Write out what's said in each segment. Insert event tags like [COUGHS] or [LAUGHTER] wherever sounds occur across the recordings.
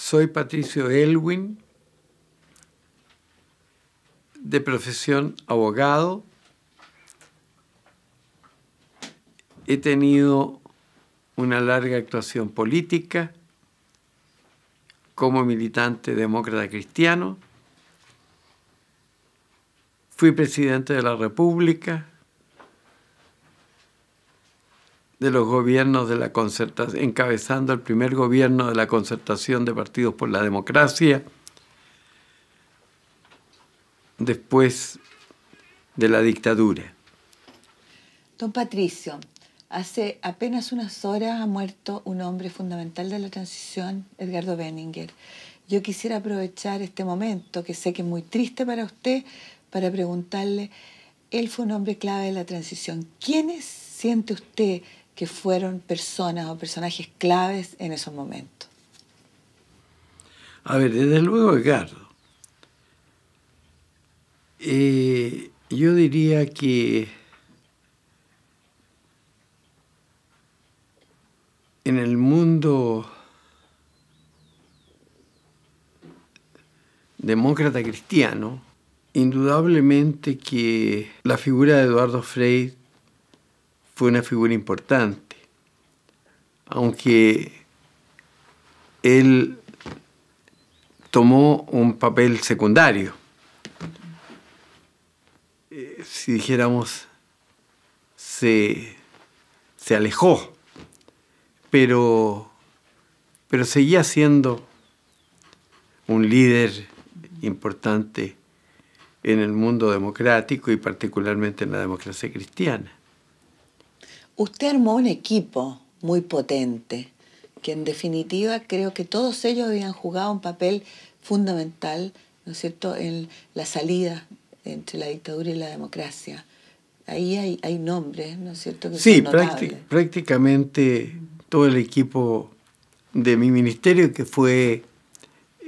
Soy Patricio Elwin, de profesión abogado. He tenido una larga actuación política como militante demócrata cristiano. Fui presidente de la República de los gobiernos de la concertación, encabezando el primer gobierno de la concertación de partidos por la democracia, después de la dictadura. Don Patricio, hace apenas unas horas ha muerto un hombre fundamental de la transición, Edgardo Benninger. Yo quisiera aprovechar este momento, que sé que es muy triste para usted, para preguntarle, él fue un hombre clave de la transición. ¿Quiénes siente usted que fueron personas o personajes claves en esos momentos? A ver, desde luego, Edgardo. Eh, yo diría que en el mundo demócrata cristiano, indudablemente que la figura de Eduardo Frey fue una figura importante, aunque él tomó un papel secundario. Eh, si dijéramos, se, se alejó, pero, pero seguía siendo un líder importante en el mundo democrático y particularmente en la democracia cristiana. Usted armó un equipo muy potente, que en definitiva creo que todos ellos habían jugado un papel fundamental, ¿no es cierto?, en la salida entre la dictadura y la democracia. Ahí hay, nombres, ¿no es cierto? sí, prácticamente todo el equipo de mi ministerio, que fue,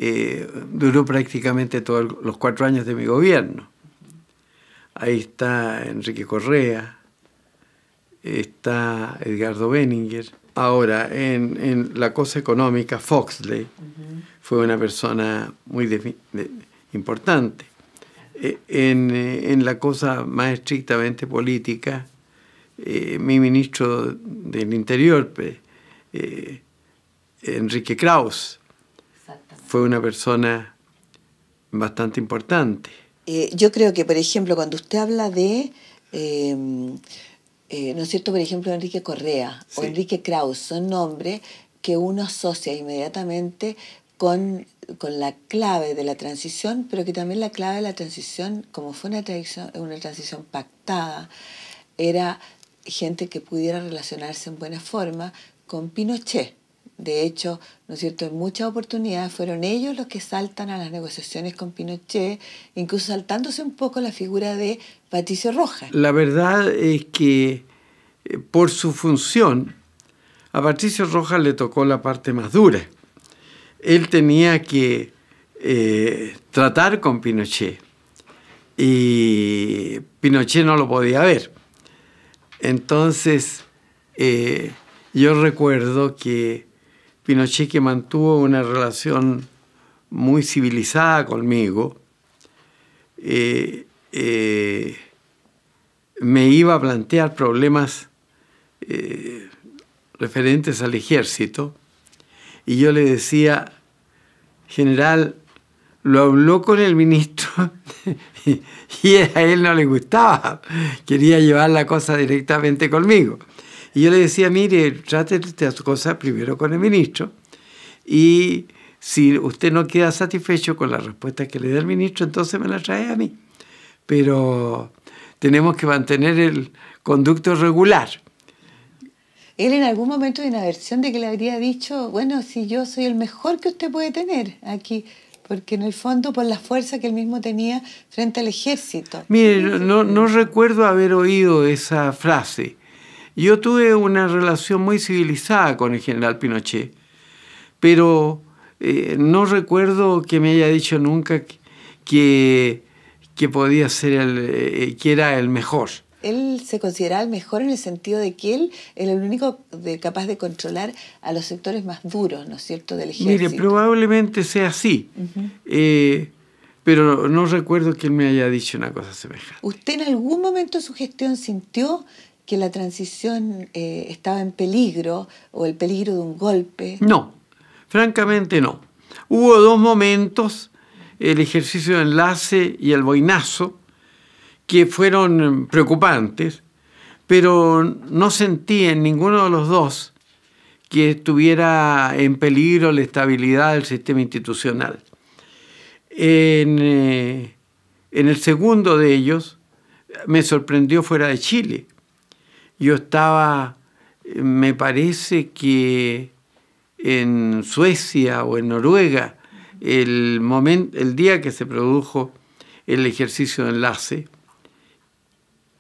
eh, duró prácticamente todos los cuatro años de mi gobierno. Ahí está Enrique Correa, está Edgardo Benninger. Ahora, en, la cosa económica, Foxley fue una persona muy importante. E, eh, en, la cosa más estrictamente política, eh, mi ministro del Interior, eh, Enrique Krauss, fue una persona bastante importante. yo creo que, por ejemplo, cuando usted habla de eh, ¿no es cierto? Por ejemplo, Enrique Correa o Enrique Kraus son nombres que uno asocia inmediatamente con, con, la clave de la transición, pero que también la clave de la transición, como fue una una transición pactada, era gente que pudiera relacionarse en buena forma con Pinochet de hecho, ¿no cierto? En muchas oportunidades fueron ellos los que saltan a las negociaciones con Pinochet, incluso saltándose un poco la figura de Patricio Rojas. La verdad es que eh, por su función, a Patricio Rojas le tocó la parte más dura. Él tenía que eh, tratar con Pinochet y Pinochet no lo podía ver. Entonces, eh, yo recuerdo que Pinochet que mantuvo una relación muy civilizada conmigo, eh, eh, me iba a plantear problemas eh, referentes al ejército y yo le decía, general, lo habló con el ministro [LAUGHS] y a él no le gustaba, quería llevar la cosa directamente conmigo. Y yo le decía, mire, trate estas cosas primero con el ministro y si usted no queda satisfecho con la respuesta que le da el ministro, entonces me la trae a mí. Pero tenemos que mantener el conducto regular. Él en algún momento de una versión de que le habría dicho, bueno, si yo soy el mejor que usted puede tener aquí, porque en el fondo por la fuerza que él mismo tenía frente al ejército. Mire, no, no recuerdo haber oído esa frase, yo tuve una relación muy civilizada con el general Pinochet, pero eh, no recuerdo que me haya dicho nunca que, que podía ser el, eh, que era el mejor. Él se considera el mejor en el sentido de que él era el único capaz de controlar a los sectores más duros, ¿no es cierto?, del ejército. Mire, probablemente sea así. Eh, pero no recuerdo que él me haya dicho una cosa semejante. ¿Usted en algún momento su gestión sintió que la transición eh, estaba en peligro o el peligro de un golpe? No, francamente no. Hubo dos momentos, el ejercicio de enlace y el boinazo, que fueron preocupantes, pero no sentí en ninguno de los dos que estuviera en peligro la estabilidad del sistema institucional. en eh, el segundo de ellos, me sorprendió fuera de Chile. Yo estaba, me parece que en Suecia o en Noruega, el, momento, el día que se produjo el ejercicio de enlace,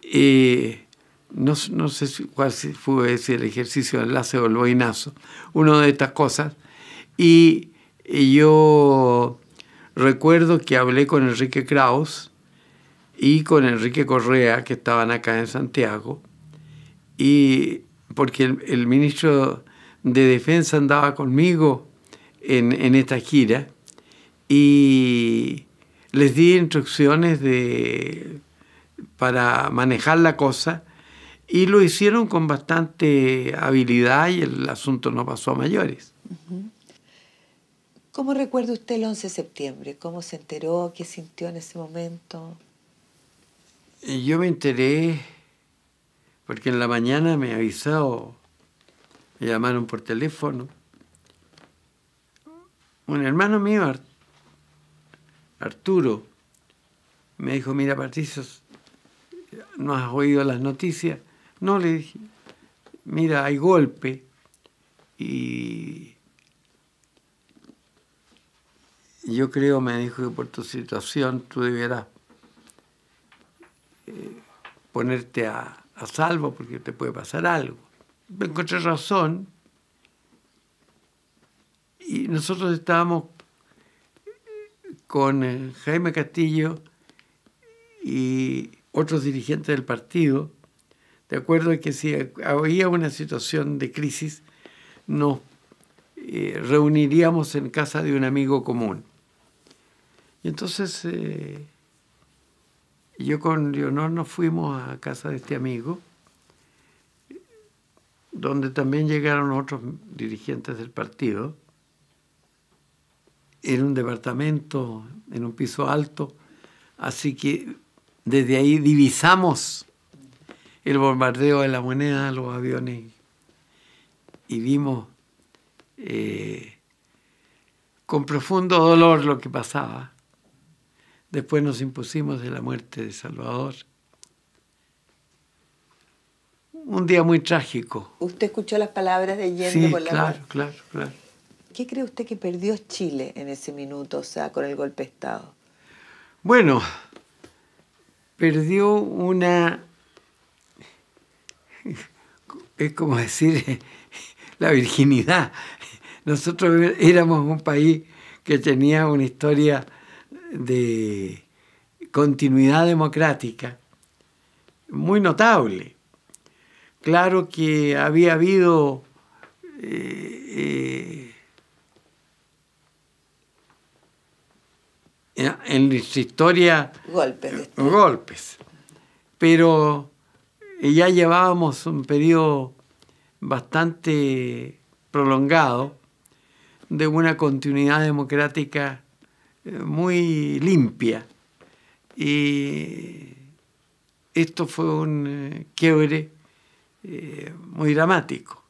eh, no, no, sé cuál fue ese, el ejercicio de enlace o el boinazo, una de estas cosas, y yo recuerdo que hablé con Enrique Kraus y con Enrique Correa, que estaban acá en Santiago, y porque el, ministro de Defensa andaba conmigo en, esta gira y les di instrucciones de, para manejar la cosa y lo hicieron con bastante habilidad y el asunto no pasó a mayores. ¿Cómo recuerda usted el 11 de septiembre? ¿Cómo se enteró? ¿Qué sintió en ese momento? Yo me enteré porque en la mañana me avisado, me llamaron por teléfono. Un hermano mío, Arturo, me dijo, mira Patricio, ¿no has oído las noticias? No, le dije, mira, hay golpe y yo creo, me dijo, que por tu situación tú debieras eh, ponerte a, a salvo porque te puede pasar algo. Me encontré razón y nosotros estábamos con eh, Jaime Castillo y otros dirigentes del partido, de acuerdo a que si había una situación de crisis, nos eh, reuniríamos en casa de un amigo común. Y entonces eh, yo con Leonor nos fuimos a casa de este amigo, donde también llegaron otros dirigentes del partido, en un departamento, en un piso alto, así que desde ahí divisamos el bombardeo de la moneda, los aviones, y vimos eh, con profundo dolor lo que pasaba. Después nos impusimos de la muerte de Salvador. Un día muy trágico. Usted escuchó las palabras de Allende por la claro, claro, claro. ¿Qué cree usted que perdió Chile en ese minuto, o sea, con el golpe de Estado? Bueno, perdió una, es como decir, [LAUGHS] la virginidad. Nosotros éramos un país que tenía una historia de continuidad democrática muy notable. Claro que había habido eh, eh, en nuestra historia golpes, golpes, pero ya llevábamos un periodo bastante prolongado de una continuidad democrática muy limpia. Y esto fue un eh, quiebre eh, muy dramático.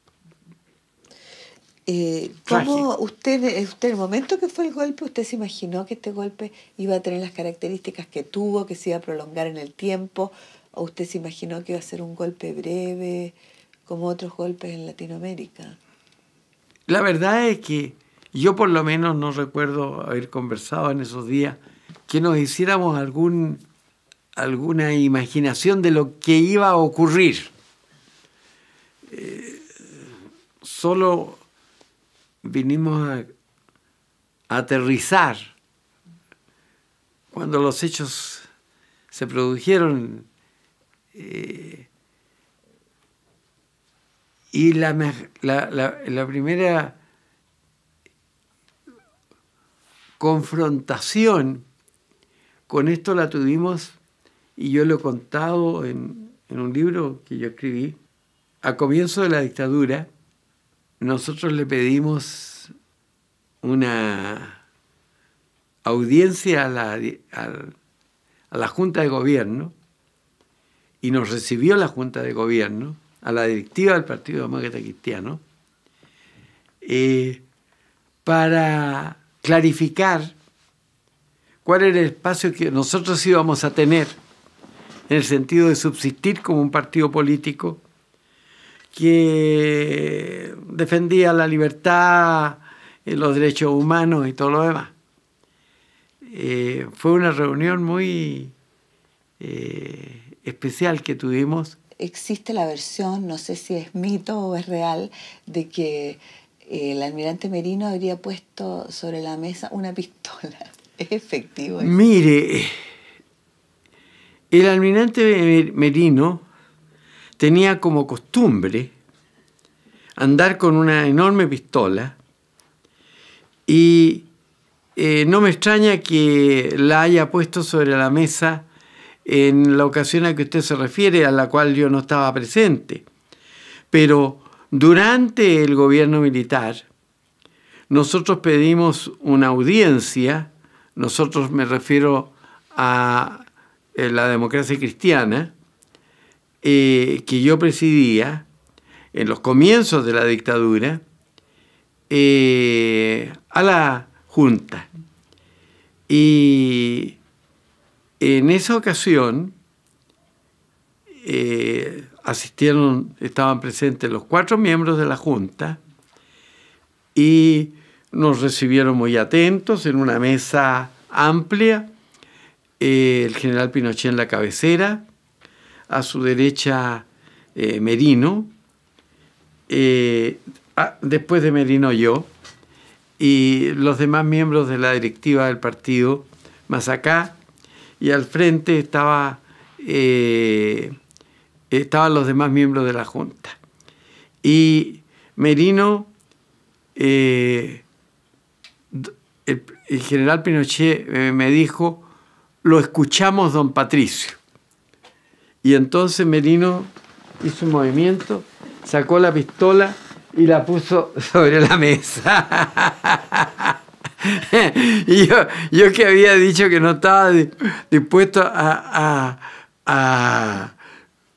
Eh, ¿Cómo usted, usted, el momento que fue el golpe, usted se imaginó que este golpe iba a tener las características que tuvo, que se iba a prolongar en el tiempo? ¿O usted se imaginó que iba a ser un golpe breve, como otros golpes en Latinoamérica? La verdad es que yo por lo menos no recuerdo haber conversado en esos días que nos hiciéramos algún, alguna imaginación de lo que iba a ocurrir. Eh, solo vinimos a, aterrizar cuando los hechos se produjeron eh, y la, primera confrontación con esto la tuvimos, y yo lo he contado en, un libro que yo escribí, a comienzo de la dictadura, nosotros le pedimos una audiencia a la, a la, Junta de Gobierno y nos recibió la Junta de Gobierno, a la directiva del Partido Demócrata Cristiano, eh, para clarificar cuál era el espacio que nosotros íbamos a tener en el sentido de subsistir como un partido político que defendía la libertad, eh, los derechos humanos y todo lo demás. Eh, fue una reunión muy eh, especial que tuvimos. Existe la versión, no sé si es mito o es real, de que el almirante Merino habría puesto sobre la mesa una pistola. [LAUGHS] Es efectivo. Mire, el almirante Merino tenía como costumbre andar con una enorme pistola y eh, no me extraña que la haya puesto sobre la mesa en la ocasión a que usted se refiere, a la cual yo no estaba presente. Pero durante el gobierno militar, nosotros pedimos una audiencia, nosotros me refiero a eh, la democracia cristiana, eh, que yo presidía en los comienzos de la dictadura, eh, a la Junta. Y en esa ocasión, asistieron, estaban presentes los cuatro miembros de la Junta y nos recibieron muy atentos en una mesa amplia, eh, el general Pinochet en la cabecera, a su derecha eh, Merino, eh, ah, después de Merino yo, y los demás miembros de la directiva del partido más acá, y al frente estaba estaban los demás miembros de la Junta. Y Merino, eh, el, general Pinochet eh, me dijo, lo escuchamos, don Patricio. Y entonces Merino hizo un movimiento, sacó la pistola y la puso [LAUGHS] sobre la mesa. [LAUGHS] y yo, que había dicho que no estaba dispuesto a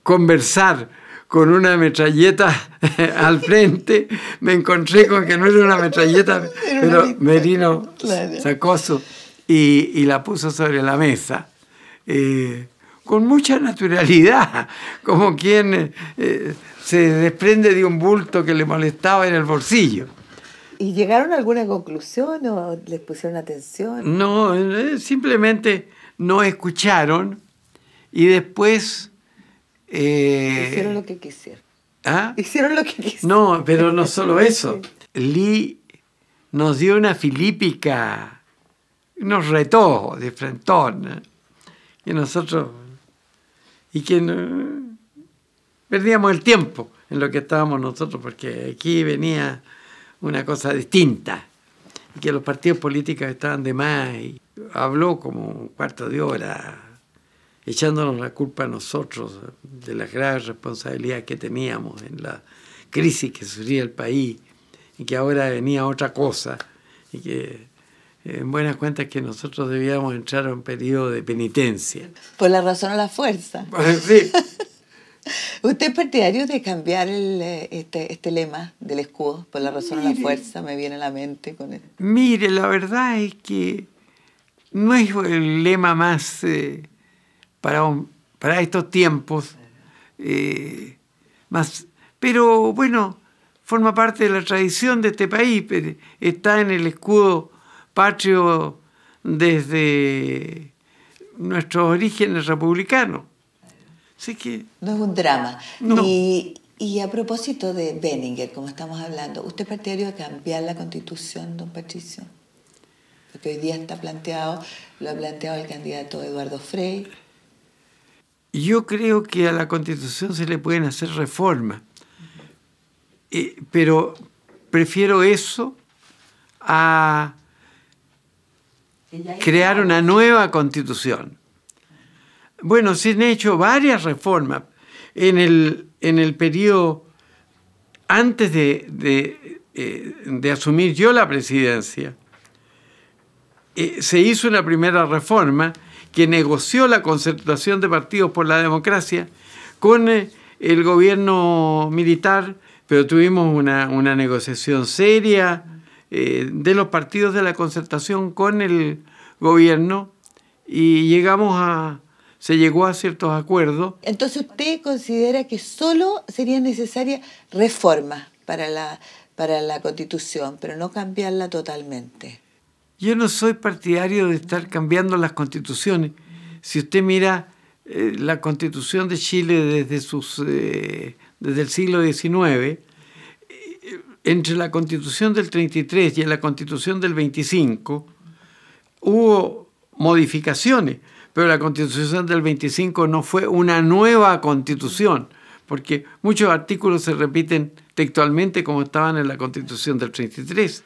conversar con una metralleta eh, al frente, me encontré con que no era una metralleta, pero Merino sacó y, la puso sobre la mesa. Eh, con mucha naturalidad, [LAUGHS] como quien eh, se desprende de un bulto que le molestaba en el bolsillo. ¿Y llegaron a alguna conclusión o les pusieron atención? No, simplemente no escucharon y después eh, Hicieron lo que quisieron. ¿Ah? Hicieron lo que quisieron. No, pero no solo [LAUGHS] eso. Lee nos dio una filípica, nos retó de frentón. ¿eh? Y nosotros, y que perdíamos el tiempo en lo que estábamos nosotros, porque aquí venía una cosa distinta, y que los partidos políticos estaban de más, y habló como un cuarto de hora echándonos la culpa a nosotros de la grave responsabilidades que teníamos en la crisis que sufría el país y que ahora venía otra cosa y que en buenas cuentas que nosotros debíamos entrar a un periodo de penitencia. Por la razón a la fuerza. [LAUGHS] Ah, [LAUGHS] ¿Usted es partidario de cambiar eh, este, este, lema del escudo? Por la razón o la fuerza me viene a la mente con él. Mire, la verdad es que no es el lema más... Eh, para, para estos tiempos. Eh, más, pero bueno, forma parte de la tradición de este país, está en el escudo patrio desde nuestros orígenes republicanos. Así que, no es un drama. Y, y, a propósito de Benninger, como estamos hablando, ¿usted partidario de cambiar la constitución, don Patricio? Porque hoy día está planteado, lo ha planteado el candidato Eduardo Frey yo creo que a la constitución se le pueden hacer reformas, eh, pero prefiero eso a crear una nueva constitución. Bueno, se han hecho varias reformas. En el, periodo antes eh, de, asumir yo la presidencia, eh, se hizo una primera reforma que negoció la concertación de partidos por la democracia con eh, el gobierno militar, pero tuvimos una, negociación seria eh, de los partidos de la concertación con el gobierno y llegamos a, se llegó a ciertos acuerdos. Entonces usted considera que solo sería necesaria reforma para la, para la constitución, pero no cambiarla totalmente. Yo no soy partidario de estar cambiando las constituciones. Si usted mira eh, la constitución de Chile desde, sus, eh, desde el siglo XIX, eh, entre la constitución del 33 y la constitución del 25 hubo modificaciones, pero la constitución del 25 no fue una nueva constitución, porque muchos artículos se repiten textualmente como estaban en la constitución del 33.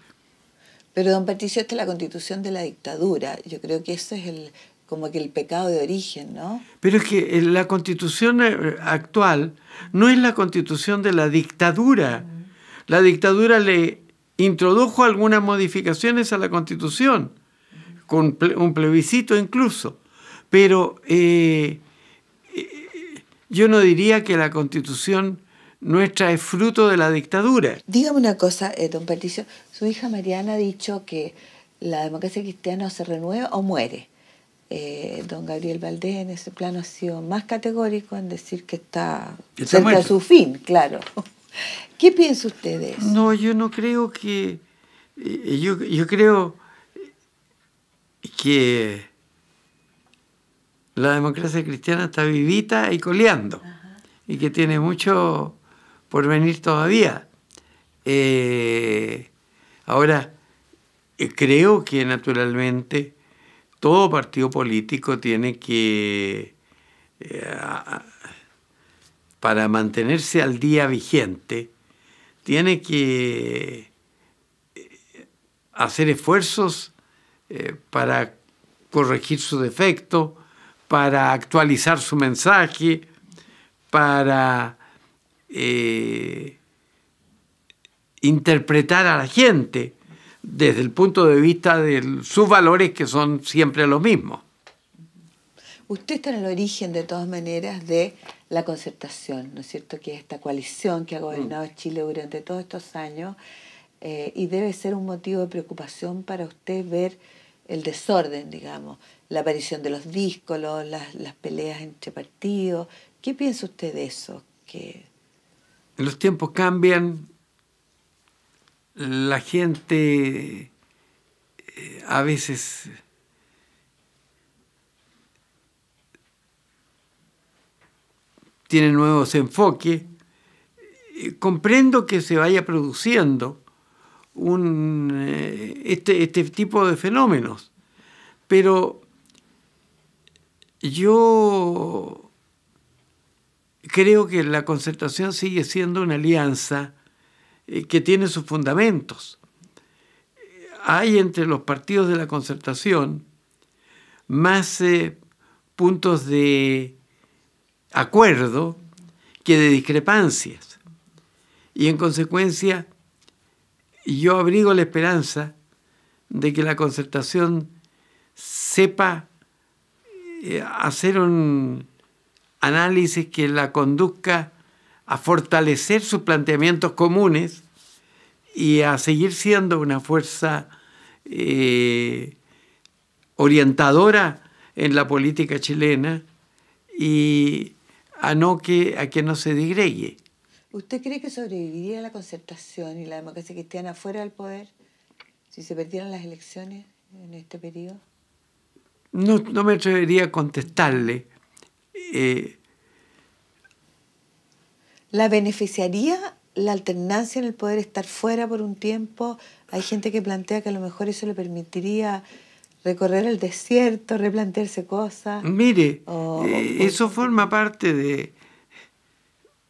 Pero don Patricio, esta es la constitución de la dictadura. Yo creo que eso es el, como que el pecado de origen, ¿no? Pero es que eh, la constitución eh, actual no es la constitución de la dictadura. La dictadura le introdujo algunas modificaciones a la constitución, con un plebiscito incluso. Pero eh, yo no diría que la constitución nuestra es fruto de la dictadura. Dígame una cosa, eh, don Patricio, su hija Mariana ha dicho que la democracia cristiana se renueva o muere. Eh, don Gabriel Valdés en ese plano ha sido más categórico en decir que está, está cerca su fin, claro. [LAUGHS] ¿Qué piensa usted de eso? No, yo no creo que... Eh, yo, creo que la democracia cristiana está vivita y coleando y que tiene mucho por venir todavía. Eh, ahora, eh, creo que naturalmente todo partido político tiene que, eh, para mantenerse al día vigente, tiene que hacer esfuerzos para corregir su defecto, para actualizar su mensaje, para eh, interpretar a la gente desde el punto de vista de sus valores que son siempre los mismos. Usted está en el origen, de todas maneras, de la concertación, ¿no es cierto? Que es esta coalición que ha gobernado mm. Chile durante todos estos años eh, y debe ser un motivo de preocupación para usted ver el desorden, digamos, la aparición de los díscolos, las, peleas entre partidos. ¿Qué piensa usted de eso? los tiempos cambian, la gente eh, a veces tiene nuevos enfoques. Comprendo que se vaya produciendo un, eh, este, este tipo de fenómenos, pero yo creo que la concertación sigue siendo una alianza eh, que tiene sus fundamentos. Hay entre los partidos de la concertación más eh, puntos de acuerdo que de discrepancias. Y en consecuencia, yo abrigo la esperanza de que la concertación sepa eh, hacer un, análisis que la conduzca a fortalecer sus planteamientos comunes y a seguir siendo una fuerza eh, orientadora en la política chilena y a, no que, a que no se digregue. ¿Usted cree que sobreviviría la concertación y la democracia cristiana fuera del poder si se perdieran las elecciones en este periodo? No, no me atrevería a contestarle eh, ¿La beneficiaría la alternancia en el poder estar fuera por un tiempo? Hay gente que plantea que a lo mejor eso le permitiría recorrer el desierto, replantearse cosas. Mire, eh, eso forma parte de,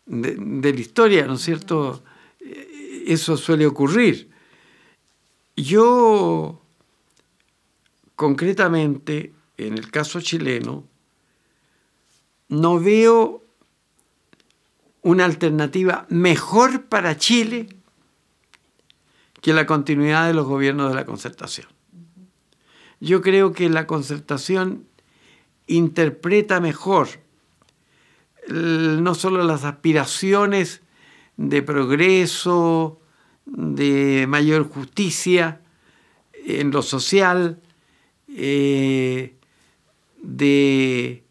de, la historia, ¿no es cierto? Eh, eso suele ocurrir. Yo, concretamente, en el caso chileno, no veo una alternativa mejor para Chile que la continuidad de los gobiernos de la concertación. Yo creo que la concertación interpreta mejor no solo las aspiraciones de progreso, de mayor justicia en lo social, eh, de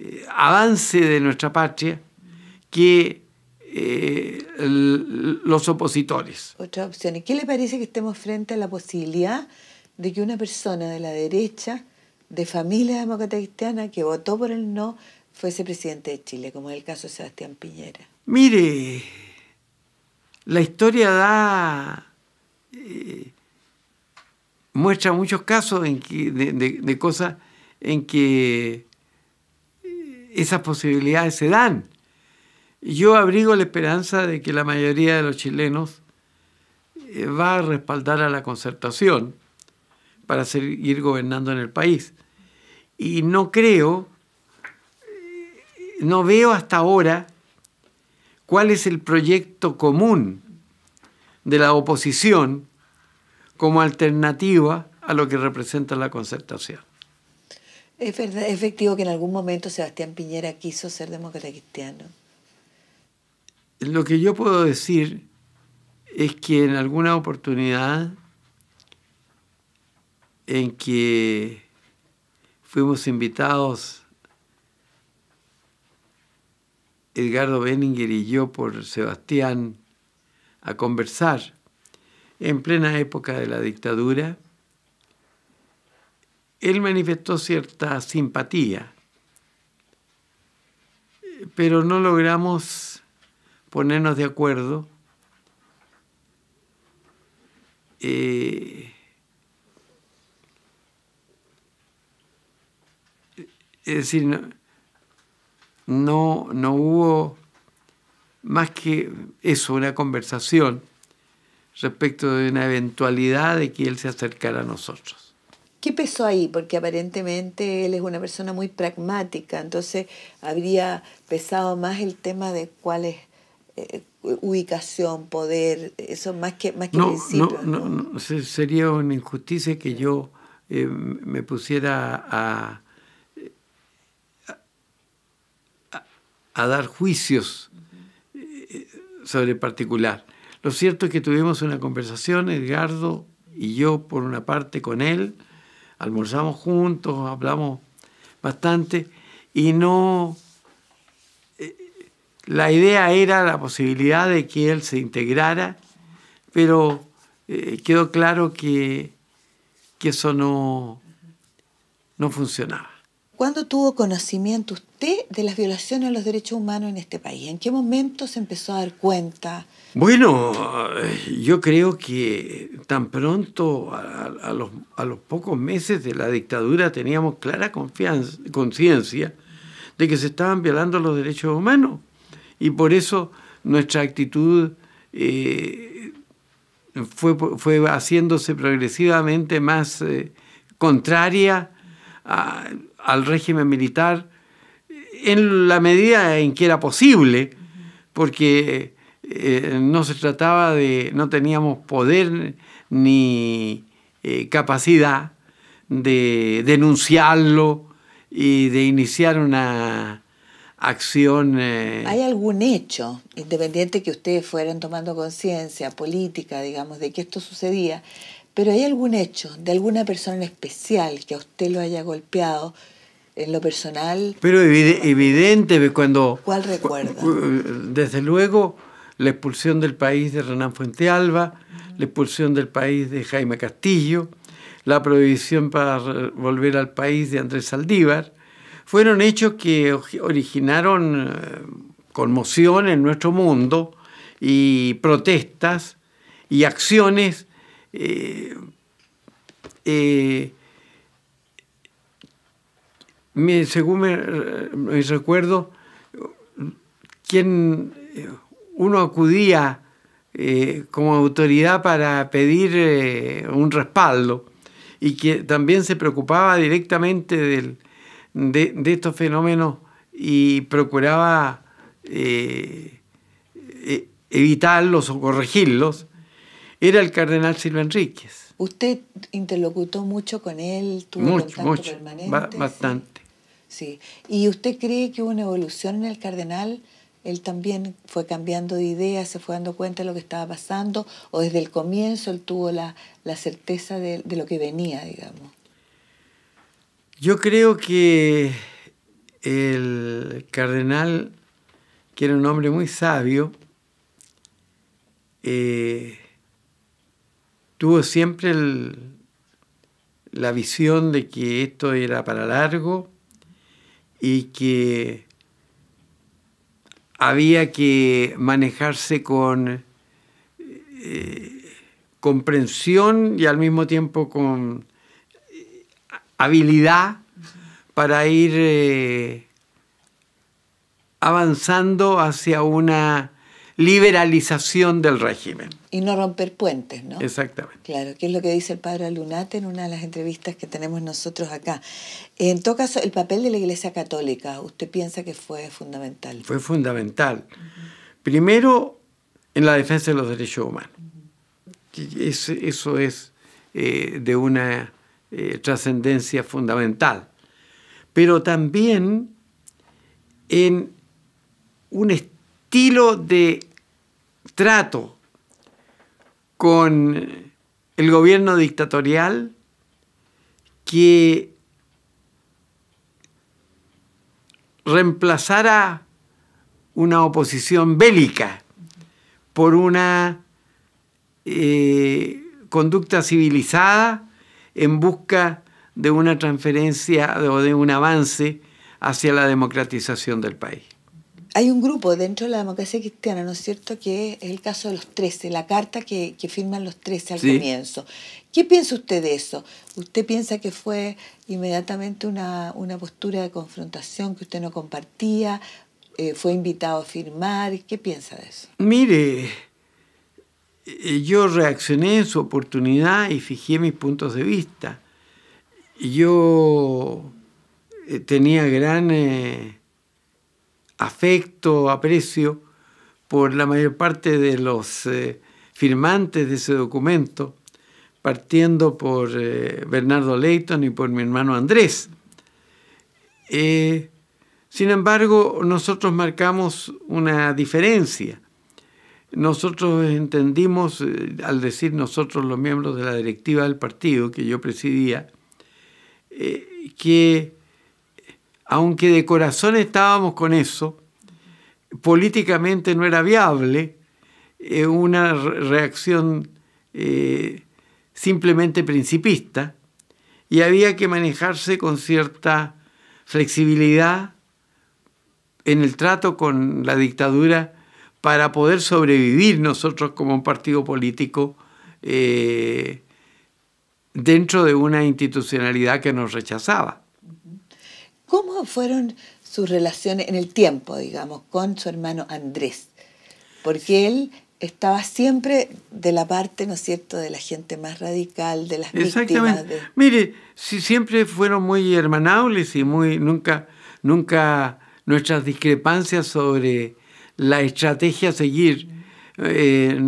eh, avance de nuestra patria que eh, los opositores. Otra opción. qué le parece que estemos frente a la posibilidad de que una persona de la derecha, de familia democrática cristiana, que votó por el no, fuese presidente de Chile, como es el caso de Sebastián Piñera? Mire, la historia da... Eh, muestra muchos casos de cosas en que esas posibilidades se dan. Yo abrigo la esperanza de que la mayoría de los chilenos eh, va a respaldar a la concertación para seguir gobernando en el país. Y no creo, eh, no veo hasta ahora cuál es el proyecto común de la oposición como alternativa a lo que representa la concertación. Es verdad, efectivo que en algún momento Sebastián Piñera quiso ser demócrata cristiano. Lo que yo puedo decir es que en alguna oportunidad en que fuimos invitados Edgardo Benninger y yo por Sebastián a conversar en plena época de la dictadura, él manifestó cierta simpatía, pero no logramos ponernos de acuerdo. Eh, es decir, no, no, no hubo más que eso, una conversación respecto de una eventualidad de que él se acercara a nosotros. ¿Qué pesó ahí? Porque aparentemente él es una persona muy pragmática, entonces habría pesado más el tema de cuál es eh, ubicación, poder, eso más que, más que no, ¿no? sería una injusticia que yo eh, me pusiera a, dar juicios eh, sobre el particular. Lo cierto es que tuvimos una conversación, Edgardo y yo, por una parte, con él, almorzamos juntos, hablamos bastante y no... Eh, la idea era la posibilidad de que él se integrara, pero eh, quedó claro que, que eso no, no funcionaba. ¿Cuándo tuvo conocimiento usted de las violaciones a los derechos humanos en este país? ¿En qué momento se empezó a dar cuenta? Bueno, yo creo que tan pronto, a, los, pocos meses de la dictadura, teníamos clara conciencia de que se estaban violando los derechos humanos. Y por eso nuestra actitud eh, fue, haciéndose progresivamente más eh, contraria a al régimen militar en la medida en que era posible, porque eh, no se trataba de, no teníamos poder ni eh, capacidad de denunciarlo y de iniciar una acción. Eh, ¿Hay algún hecho, independiente que ustedes fueran tomando conciencia política, digamos, de que esto sucedía, pero hay algún hecho de alguna persona especial que a usted lo haya golpeado en lo personal. Pero evidente, cuando... ¿Cuál recuerda? Desde luego la expulsión del país de Renán Fuentealba, la expulsión del país de Jaime Castillo, la prohibición para volver al país de Andrés Saldívar, fueron hechos que originaron eh, conmoción en nuestro mundo y protestas y acciones eh, eh, según me, recuerdo, quien uno acudía eh, como autoridad para pedir un respaldo y que también se preocupaba directamente de, estos fenómenos y procuraba evitarlos o corregirlos, era el cardenal Silva Enríquez. ¿Usted interlocutó mucho con él? ¿Tuvo mucho, contacto mucho, permanente? bastante. Sí. ¿Y usted cree que hubo una evolución en el cardenal? Él también fue cambiando de idea? se fue dando cuenta de lo que estaba pasando, o desde el comienzo él tuvo la, certeza de, de lo que venía, digamos. Yo creo que el cardenal, que era un hombre muy sabio, eh, tuvo siempre la visión de que esto era para largo y que había que manejarse con eh, comprensión y al mismo tiempo con eh, habilidad para ir eh, avanzando hacia una liberalización del régimen. Y no romper puentes, ¿no? Exactamente. Claro, que es lo que dice el padre Alunate en una de las entrevistas que tenemos nosotros acá. En todo caso, el papel de la Iglesia Católica, ¿usted piensa que fue fundamental? Fue fundamental. Primero, en la defensa de los derechos humanos. eso es eh, de una eh, trascendencia fundamental. Pero también en un estilo de trato con el gobierno dictatorial que reemplazara una oposición bélica por una eh, conducta civilizada en busca de una transferencia o de un avance hacia la democratización del país hay un grupo dentro de la democracia cristiana, ¿no es cierto?, que es el caso de los 13, la carta que, firman los 13 al comienzo. ¿Qué piensa usted de eso? ¿Usted piensa que fue inmediatamente una, postura de confrontación que usted no compartía? Eh, ¿Fue invitado a firmar? ¿Qué piensa de eso? Mire, eh, yo reaccioné en su oportunidad y fijé mis puntos de vista. Yo eh, tenía gran afecto, aprecio por la mayor parte de los eh, firmantes de ese documento, partiendo por eh, Bernardo Leighton y por mi hermano Andrés. Eh, sin embargo, nosotros marcamos una diferencia. Nosotros entendimos, al decir nosotros los miembros de la directiva del partido que yo presidía, que aunque de corazón estábamos con eso, políticamente no era viable eh, una reacción eh, simplemente principista y había que manejarse con cierta flexibilidad en el trato con la dictadura para poder sobrevivir nosotros como un partido político eh, dentro de una institucionalidad que nos rechazaba. ¿Cómo fueron sus relaciones en el tiempo, digamos, con su hermano Andrés? Porque él estaba siempre de la parte, ¿no es cierto?, de la gente más radical, de las víctimas. Exactamente. Mire, siempre fueron muy hermanables y muy nunca, nunca nuestras discrepancias sobre la estrategia a seguir eh,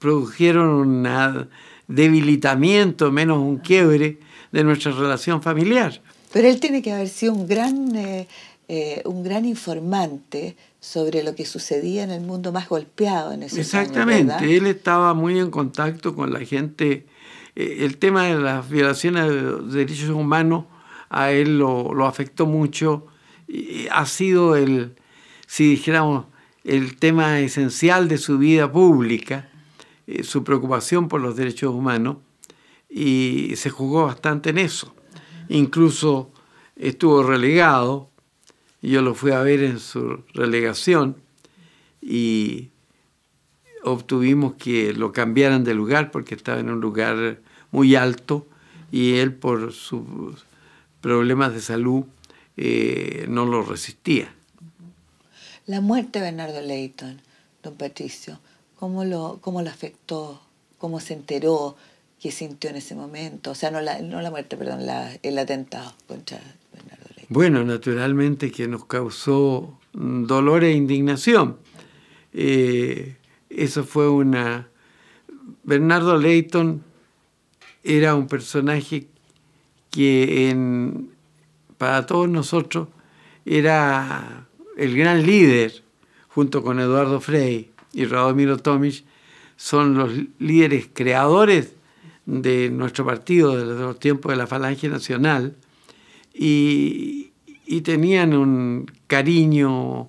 produjeron un debilitamiento, menos un quiebre de nuestra relación familiar. Pero él tiene que haber sido un gran, eh, eh, un gran informante sobre lo que sucedía en el mundo más golpeado en ese momento. Exactamente, él estaba muy en contacto con la gente. Eh, el tema de las violaciones de derechos humanos a él lo, afectó mucho. Y ha sido el, si dijéramos, el tema esencial de su vida pública, su preocupación por los derechos humanos, y se jugó bastante en eso incluso estuvo relegado, yo lo fui a ver en su relegación y obtuvimos que lo cambiaran de lugar porque estaba en un lugar muy alto y él por sus problemas de salud eh, no lo resistía. La muerte de Bernardo Leighton, don Patricio, ¿cómo lo, cómo lo afectó? ¿Cómo se enteró? que sintió en ese momento? O sea, no la, muerte, perdón, el atentado contra Bernardo Leighton. Bueno, naturalmente que nos causó dolor e indignación. Eh, eso fue una... Bernardo Leighton era un personaje que para todos nosotros era el gran líder, junto con Eduardo Frey y Radomiro Tomic, son los líderes creadores de nuestro partido, de los tiempos de la Falange Nacional, y, tenían un cariño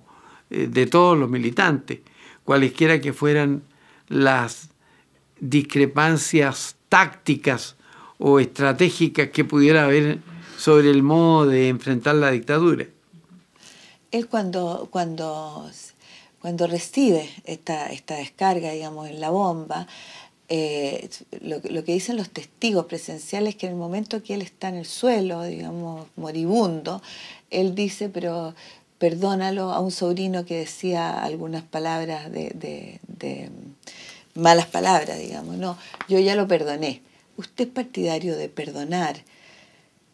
eh, de todos los militantes, cualesquiera que fueran las discrepancias tácticas o estratégicas que pudiera haber sobre el modo de enfrentar la dictadura. Él cuando, cuando, cuando recibe esta, esta descarga, digamos, en la bomba, eh, lo, que dicen los testigos presenciales, que en el momento que él está en el suelo, digamos, moribundo, él dice, pero perdónalo a un sobrino que decía algunas palabras de, de malas palabras, digamos, no, yo ya lo perdoné. Usted es partidario de perdonar,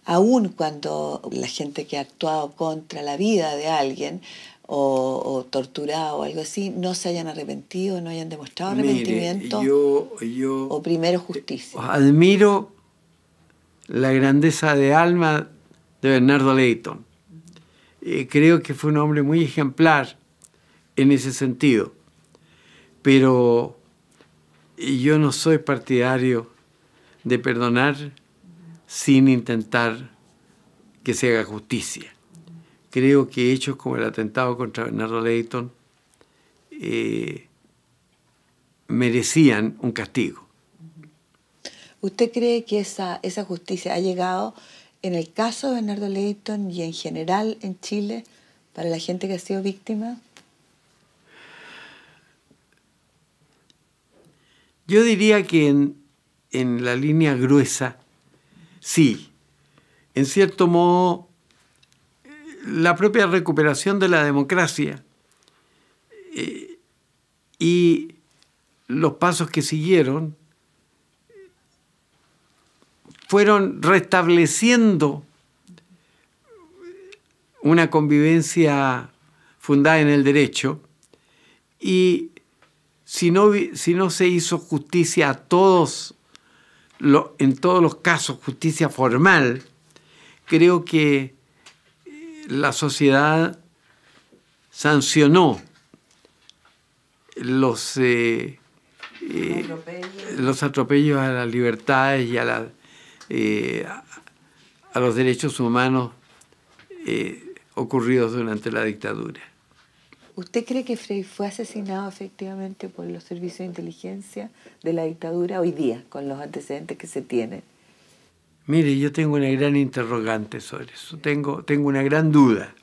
aun cuando la gente que ha actuado contra la vida de alguien o, torturado o algo así, no se hayan arrepentido, no hayan demostrado arrepentimiento o primero justicia. Eh, admiro la grandeza de alma de Bernardo Leighton. Eh, creo que fue un hombre muy ejemplar en ese sentido, pero yo no soy partidario de perdonar sin intentar que se haga justicia. Creo que hechos como el atentado contra Bernardo Leighton eh, merecían un castigo. ¿Usted cree que esa, esa justicia ha llegado en el caso de Bernardo Leighton y en general en Chile para la gente que ha sido víctima? Yo diría que en, en la línea gruesa, sí. En cierto modo, la propia recuperación de la democracia eh, y los pasos que siguieron fueron restableciendo una convivencia fundada en el derecho y si no, si no se hizo justicia a todos, en todos los casos, justicia formal, creo que la sociedad sancionó los, atropellos. Eh, eh, los atropellos a las libertades y a, eh, a los derechos humanos ocurridos durante la dictadura. ¿Usted cree que Frey fue asesinado efectivamente por los servicios de inteligencia de la dictadura hoy día, con los antecedentes que se tienen? Mire, yo tengo una gran interrogante sobre eso, tengo, tengo una gran duda.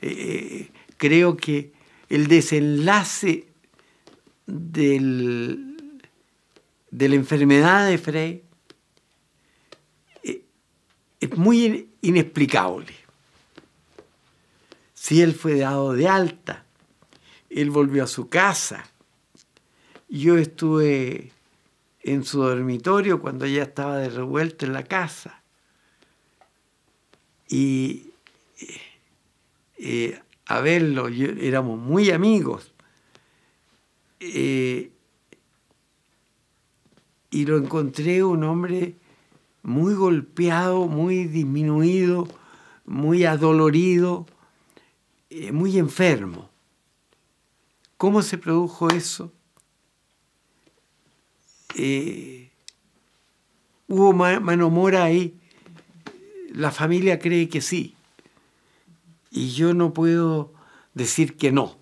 Eh, eh, creo que el desenlace del, de la enfermedad de Frey eh, es muy inexplicable. Si él fue dado de alta, él volvió a su casa, yo estuve en su dormitorio cuando ella estaba de revuelta en la casa. Y eh, eh, a verlo, éramos muy amigos. Eh, y lo encontré un hombre muy golpeado, muy disminuido, muy adolorido, muy enfermo. ¿Cómo se produjo eso? Eh, hubo mano mora ahí. La familia cree que sí. Y yo no puedo decir que no.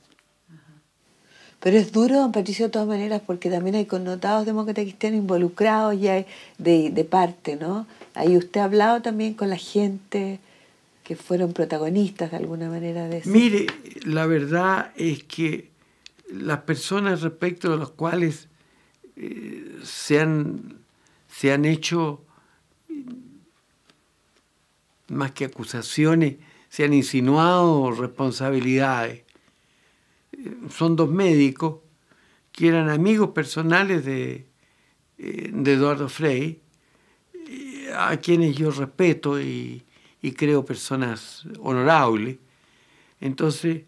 Pero es duro, don Patricio, de todas maneras, porque también hay connotados demócratas cristianos involucrados ya de, de parte, ¿no? Ahí usted ha hablado también con la gente que fueron protagonistas de alguna manera de eso. Mire, la verdad es que las personas respecto de las cuales se, han, hecho más que acusaciones, se han insinuado responsabilidades. Son dos médicos que eran amigos personales de, eh, de Eduardo Frey, a quienes yo respeto y, creo personas honorables. Entonces,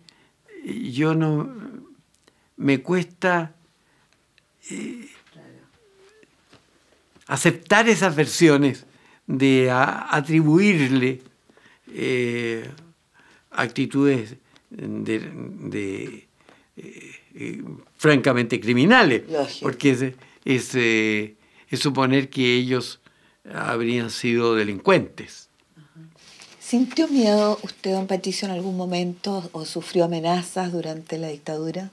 yo no me cuesta eh, aceptar esas versiones, de atribuirle eh, actitudes eh, eh, francamente criminales, porque es, suponer que ellos habrían sido delincuentes. ¿Sintió miedo usted, don Patricio, en algún momento o sufrió amenazas durante la dictadura?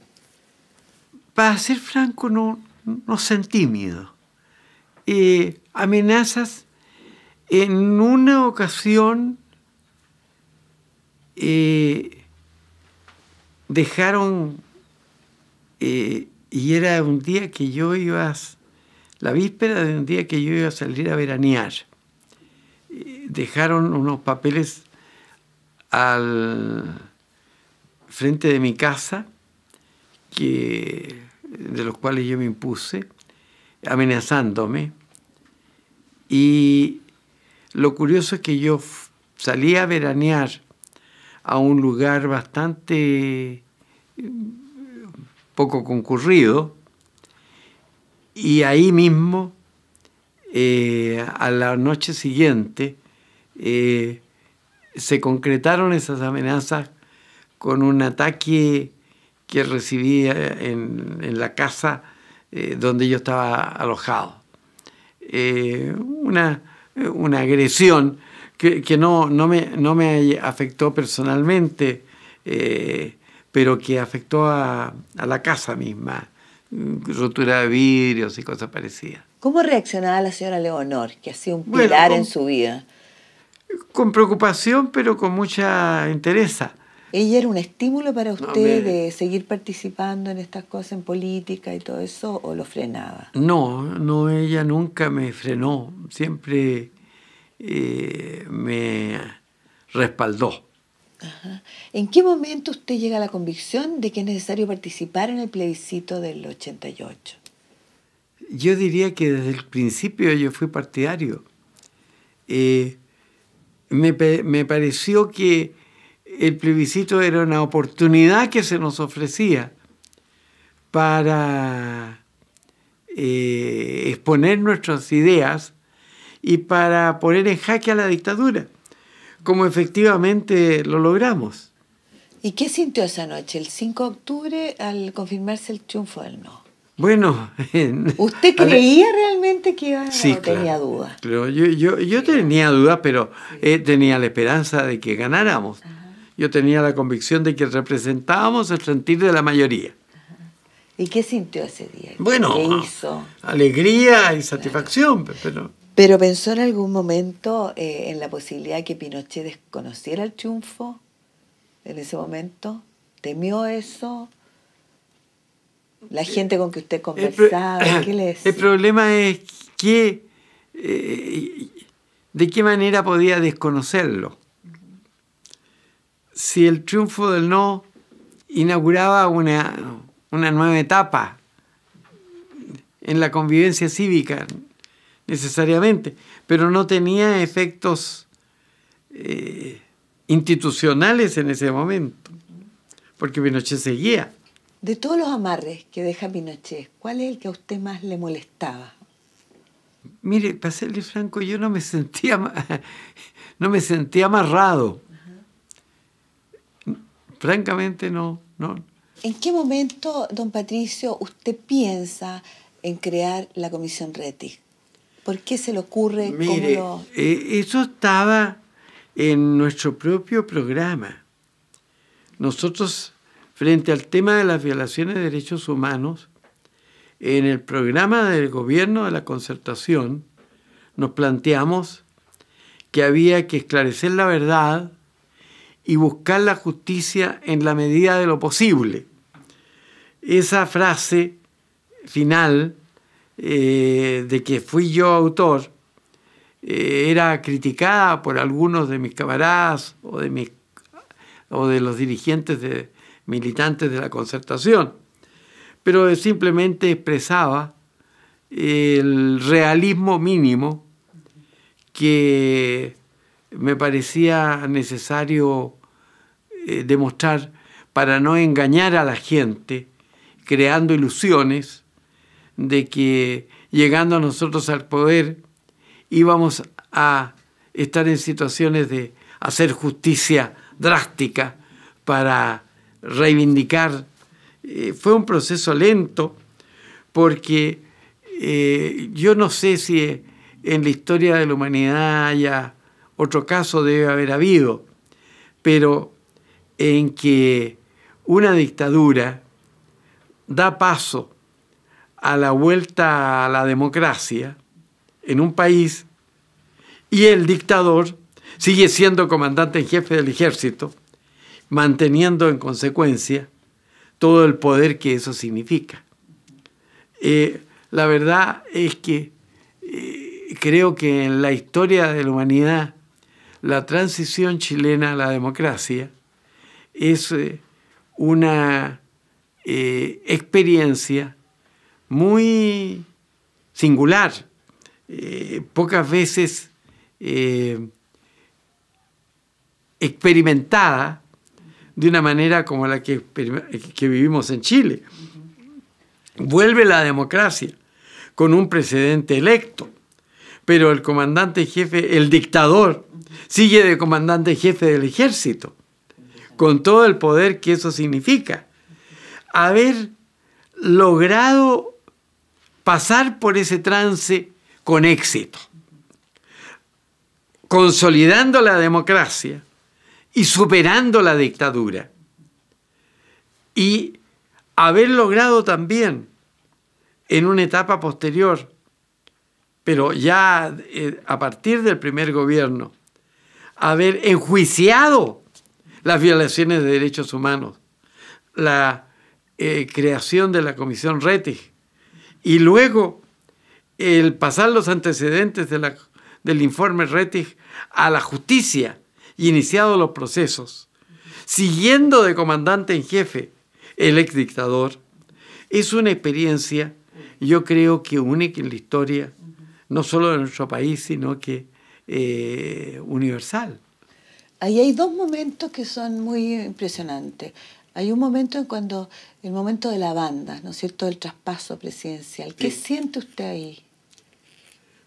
Para ser franco, no sentí miedo. Eh, amenazas. En una ocasión eh, dejaron, eh, y era un día que yo iba, la víspera de un día que yo iba a salir a veranear, dejaron unos papeles al frente de mi casa, que, de los cuales yo me impuse, amenazándome. Y lo curioso es que yo salí a veranear a un lugar bastante mm, poco concurrido y ahí mismo eh, a la noche siguiente eh, se concretaron esas amenazas con un ataque que recibí en, en la casa eh, donde yo estaba alojado. Eh, una, agresión que, no, me, afectó personalmente, eh, pero que afectó a, la casa misma, rotura de vidrios y cosas parecidas. ¿Cómo reaccionaba la señora Leonor, que ha sido un pilar en su vida? Con preocupación, pero con mucha interés. ¿Ella era un estímulo para usted de seguir participando en estas cosas, en política y todo eso, o lo frenaba? No, no, ella nunca me frenó, siempre eh, me respaldó. Ajá. ¿En qué momento usted llega a la convicción de que es necesario participar en el plebiscito del 88? Yo diría que desde el principio yo fui partidario. Eh, me, pareció que el plebiscito era una oportunidad que se nos ofrecía para eh, exponer nuestras ideas y para poner en jaque a la dictadura, como efectivamente lo logramos. ¿Y qué sintió esa noche, el 5 de octubre, al confirmarse el triunfo del no? Bueno, [LAUGHS] ¿usted creía realmente que iba a ganar sí, tenía dudas? yo, tenía dudas, pero eh, tenía la esperanza de que ganáramos yo tenía la convicción de que representábamos el sentir de la mayoría. ¿Y qué sintió ese día? Bueno, alegría y satisfacción, pero... pensó en algún momento eh, en la posibilidad de que Pinochet desconociera el triunfo en ese momento? ¿Temió eso? La gente con que usted conversaba, el ¿qué [COUGHS] le El problema es que, eh, de qué manera podía desconocerlo si el triunfo del no inauguraba una, nueva etapa en la convivencia cívica, necesariamente, pero no tenía efectos eh, institucionales en ese momento, porque Pinochet seguía. De todos los amarres que deja Pinochet, ¿cuál es el que a usted más le molestaba? Mire, para serle franco, yo no me sentía, [LAUGHS] no me sentía amarrado. Francamente no, no. ¿En qué momento, don Patricio, usted piensa en crear la Comisión Reti? ¿Por qué se le ocurre? Mire, lo... Eh, eso estaba en nuestro propio programa. Nosotros, frente al tema de las violaciones de derechos humanos, en el programa del gobierno de la concertación, nos planteamos que había que esclarecer la verdad, y buscar la justicia en la medida de lo posible. Esa frase final eh, de que fui yo autor eh, era criticada por algunos de mis camaradas o de, o de los dirigentes de, militantes de la concertación, pero simplemente expresaba el realismo mínimo que me parecía necesario eh, demostrar para no engañar a la gente, creando ilusiones de que llegando a nosotros al poder íbamos a estar en situaciones de hacer justicia drástica para reivindicar. Eh, fue un proceso lento porque eh, yo no sé si en la historia de la humanidad haya otro caso debe haber habido, pero en que una dictadura da paso a la vuelta a la democracia en un país y el dictador sigue siendo comandante en jefe del ejército, manteniendo en consecuencia todo el poder que eso significa. Eh, la verdad es que eh, creo que en la historia de la humanidad la transición chilena a la democracia es eh, una eh, experiencia muy singular. Eh, pocas veces experimentada de una manera como la que vivimos en Chile. Vuelve la democracia con un presidente electo, pero el comandante jefe, el dictador, sigue de comandante jefe del ejército, con todo el poder que eso significa. Haber logrado pasar por ese trance con éxito, consolidando la democracia y superando la dictadura. Y haber logrado también en una etapa posterior, pero ya eh, a partir del primer gobierno, haber enjuiciado las violaciones de derechos humanos, la eh, creación de la Comisión Rettig, y luego el pasar los antecedentes del informe Rettig a la justicia y iniciado los procesos, siguiendo de comandante en jefe el ex dictador, es una experiencia, yo creo que única en la historia, no solo de nuestro país, sino que eh, universal. Ahí hay dos momentos que son muy impresionantes. Hay un momento en cuando, el momento de la banda, ¿no es cierto?, del traspaso presidencial. ¿Qué siente usted ahí?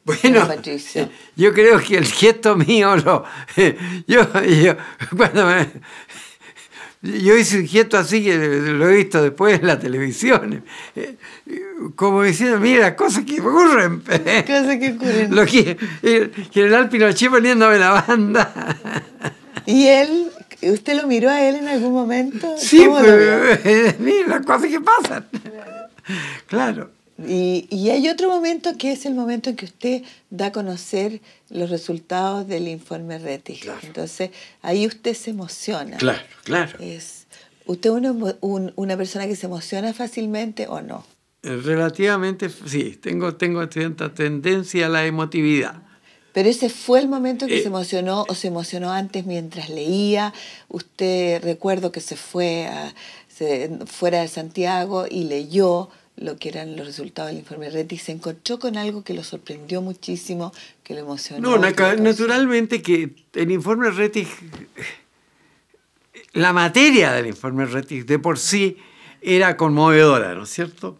Bueno, [LAUGHS] yo creo que el gesto mío, lo, [LAUGHS] yo, yo, yo hice un gesto así que lo he visto después en la televisión. Eh, como diciendo, mira, cosas que ocurren. Cosas que ocurren. general Pinochet poniéndome la banda. ¿Y él? ¿Usted lo miró a él en algún momento? Sí, eh, mira, las cosas que pasan. Claro. Y, y, hay otro momento que es el momento en que usted da a conocer los resultados del informe Rettig. Entonces, ahí usted se emociona. Claro, claro. Es, ¿Usted es una persona que se emociona fácilmente o no? Relativamente, sí, tengo, tengo cierta tendencia a la emotividad. Pero ese fue el momento que eh, se emocionó o se emocionó antes mientras leía. Usted recuerdo que se fue a, fuera de Santiago y leyó lo que eran los resultados del informe Reti se encontró con algo que lo sorprendió muchísimo, que lo emocionó. No, naturalmente que el informe Reti, la materia del informe Reti de por sí era conmovedora, ¿no es cierto?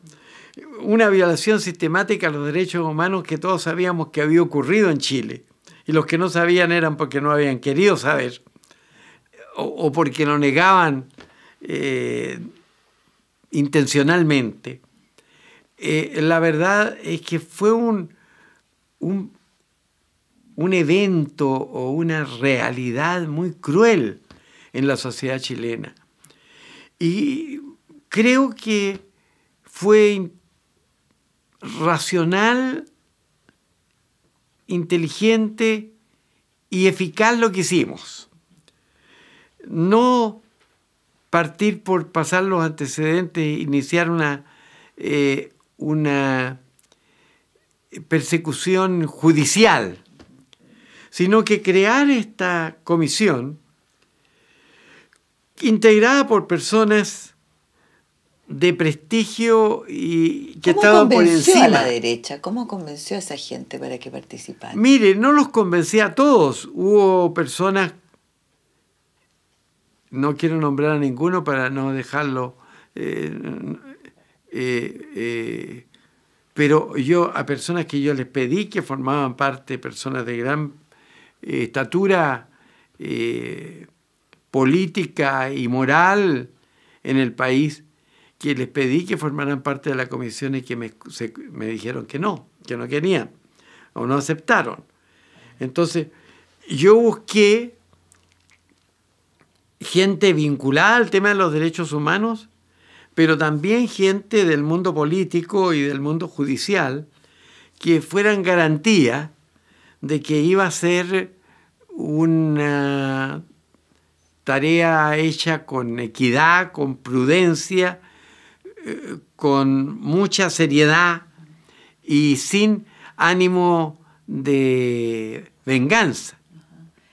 una violación sistemática a los derechos humanos que todos sabíamos que había ocurrido en Chile. Y los que no sabían eran porque no habían querido saber o, porque lo negaban eh, intencionalmente. Eh, la verdad es que fue un, un, un evento o una realidad muy cruel en la sociedad chilena. Y creo que fue racional, inteligente y eficaz lo que hicimos. No partir por pasar los antecedentes e iniciar una, eh, una persecución judicial, sino que crear esta comisión integrada por personas de prestigio y que estaban por encima. ¿Cómo convenció a la derecha? ¿Cómo convenció a esa gente para que participara? Mire, no los convencí a todos. Hubo personas, no quiero nombrar a ninguno para no dejarlo, eh, eh, eh, pero yo a personas que yo les pedí que formaban parte, personas de gran estatura política y moral en el país, que les pedí que formaran parte de la comisión y que me, dijeron que no, que no querían o no aceptaron. Entonces, yo busqué gente vinculada al tema de los derechos humanos, pero también gente del mundo político y del mundo judicial que fueran garantía de que iba a ser una tarea hecha con equidad, con prudencia, con mucha seriedad y sin ánimo de venganza.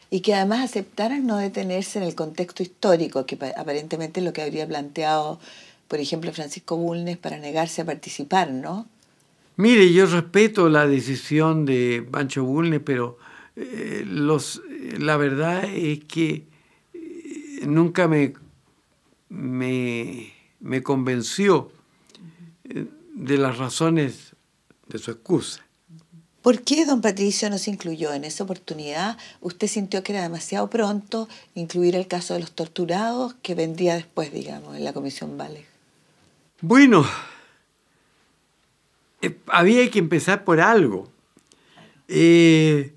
Y que además aceptaran no detenerse en el contexto histórico, que aparentemente es lo que habría planteado, por ejemplo, Francisco Bulnes para negarse a participar, ¿no? Mire, yo respeto la decisión de Pancho Bulnes, pero eh, los, la verdad es que eh, nunca me, me me convenció eh, de las razones de su excusa. ¿Por qué don Patricio no se incluyó en esa oportunidad? ¿Usted sintió que era demasiado pronto incluir el caso de los torturados que vendría después, digamos, en la Comisión Vale? Bueno, eh, había que empezar por algo. Eh,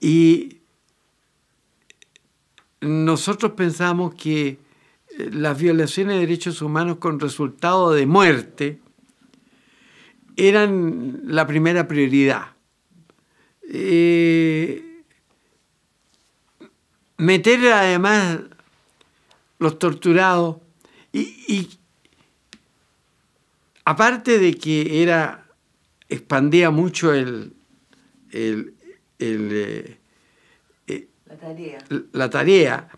y nosotros pensamos que las violaciones de derechos humanos con resultado de muerte eran la primera prioridad. Eh, meter además los torturados y, aparte de que era expandía mucho el, eh, la tarea,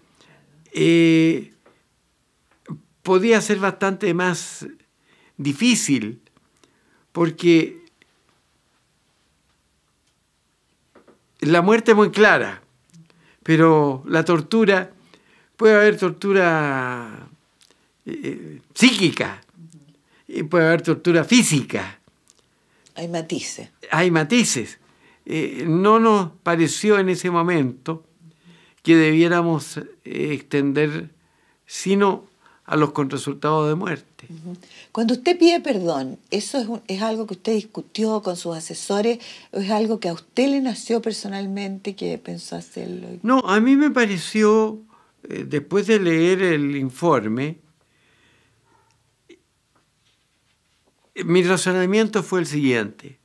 eh, podía ser bastante más difícil, porque la muerte es muy clara, pero la tortura, puede haber tortura eh, eh, psíquica, y puede haber tortura física. Hay matices. Hay matices. Eh, no nos pareció en ese momento que debiéramos extender, sino a los con resultados de muerte. Cuando usted pide perdón, ¿eso es, algo que usted discutió con sus asesores? ¿O es algo que a usted le nació personalmente que pensó hacerlo? No, a mí me pareció, eh, después de leer el informe, mi razonamiento fue el siguiente.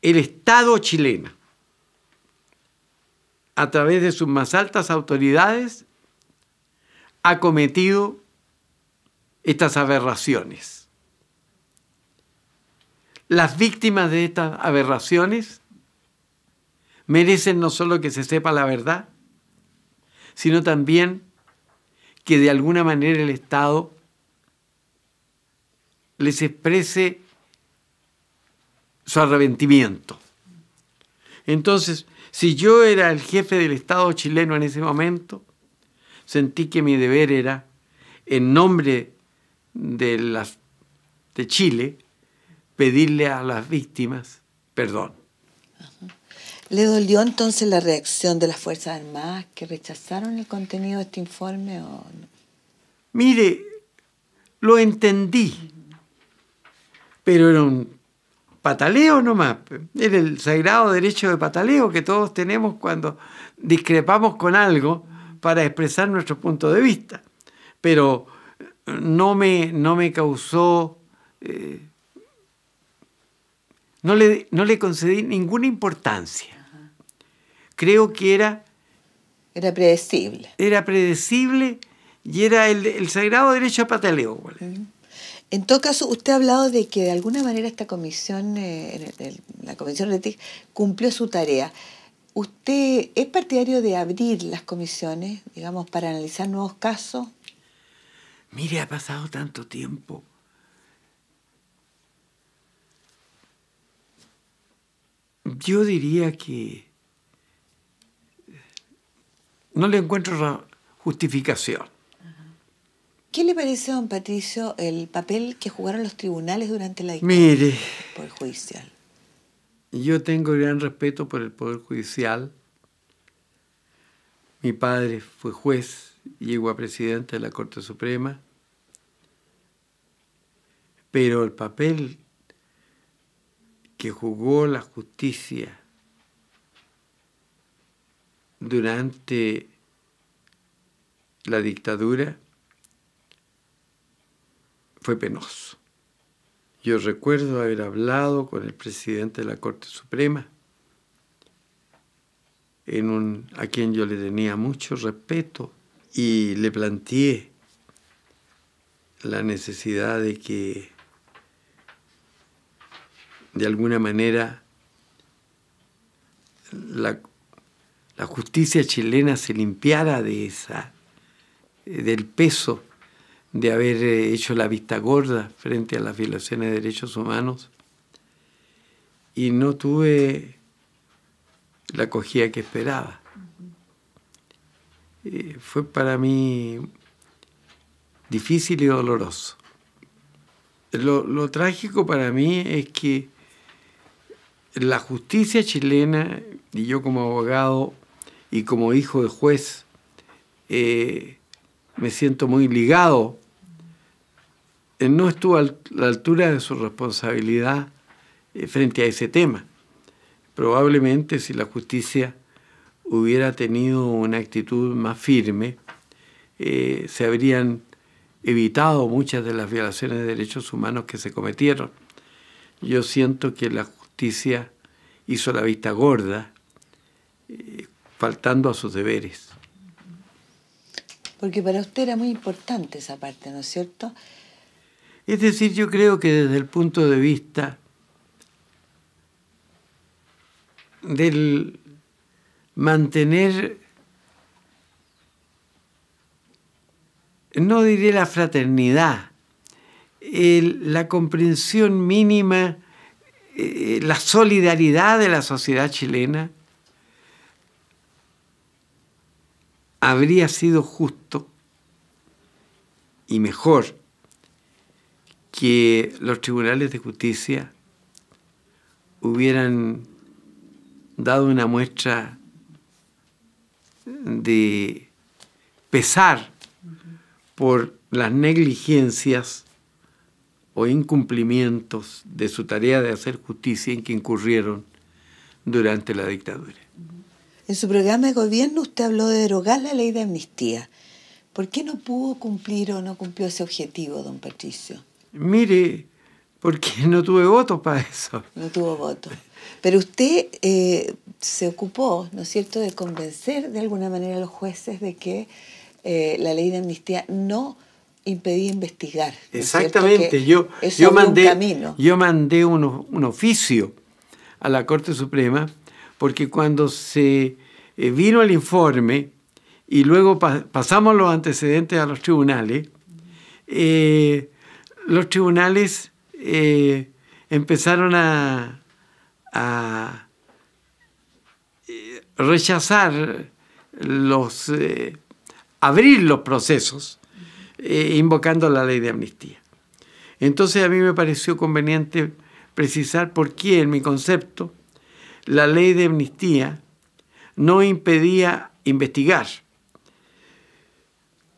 El Estado chileno, a través de sus más altas autoridades, ha cometido estas aberraciones. Las víctimas de estas aberraciones merecen no solo que se sepa la verdad, sino también que de alguna manera el Estado les exprese su arrepentimiento. Entonces, si yo era el jefe del Estado chileno en ese momento, sentí que mi deber era, en nombre de, las, de Chile, pedirle a las víctimas perdón. ¿Le dolió entonces la reacción de las Fuerzas Armadas que rechazaron el contenido de este informe? O Mire, lo entendí, pero era un pataleo nomás, era el sagrado derecho de pataleo que todos tenemos cuando discrepamos con algo para expresar nuestro punto de vista, pero eh, no me, no me causó, eh, no, le, no le concedí ninguna importancia. Creo que era... Era predecible. Era predecible y era el, sagrado derecho a pataleo. En todo caso, usted ha hablado de que de alguna manera esta comisión, eh, la comisión de TIC, cumplió su tarea. ¿Usted es partidario de abrir las comisiones, digamos, para analizar nuevos casos? Mire, ha pasado tanto tiempo. Yo diría que no le encuentro justificación. ¿Qué le parece, don Patricio, el papel que jugaron los tribunales durante la dictadura Mire, judicial? Yo tengo gran respeto por el Poder Judicial. Mi padre fue juez, llegó a presidente de la Corte Suprema. Pero el papel que jugó la justicia durante la dictadura fue penoso. Yo recuerdo haber hablado con el presidente de la Corte Suprema, a quien yo le tenía mucho respeto, y le planteé la necesidad de que de alguna manera la, la justicia chilena se limpiara de esa del peso de haber eh, hecho la vista gorda frente a las violaciones de derechos humanos y no tuve la acogida que esperaba. Eh, fue para mí difícil y doloroso. Lo, lo, trágico para mí es que la justicia chilena, y yo como abogado y como hijo de juez, eh, me siento muy ligado. Eh, no estuvo a la altura de su responsabilidad eh, frente a ese tema. Probablemente si la justicia hubiera tenido una actitud más firme, eh, se habrían evitado muchas de las violaciones de derechos humanos que se cometieron. Yo siento que la justicia hizo la vista gorda, faltando a sus deberes. Porque para usted era muy importante esa parte, ¿no es cierto? Es decir, yo creo que desde el punto de vista del mantener, no diré la fraternidad, la comprensión mínima, eh, la solidaridad de la sociedad chilena, habría sido justo y mejor que los tribunales de justicia hubieran dado una muestra de pesar por las negligencias o incumplimientos de su tarea de hacer justicia en que incurrieron durante la dictadura. En su programa de gobierno usted habló de derogar la ley de amnistía. ¿Por qué no pudo cumplir o no cumplió ese objetivo, don Patricio? Mire, porque no tuve votos para eso. No tuvo voto. Pero usted eh, se ocupó, ¿no es cierto?, de convencer de alguna manera a los jueces de que eh, la ley de amnistía no impedía investigar. Exactamente, yo, yo mandé, yo mandé un, un oficio a la Corte Suprema porque cuando se eh, vino el informe y luego pasamos los antecedentes a los tribunales, eh, los tribunales eh, empezaron a, rechazar los, abrir los procesos invocando la ley de amnistía. Entonces a mí me pareció conveniente precisar por qué en mi concepto la ley de amnistía no impedía investigar.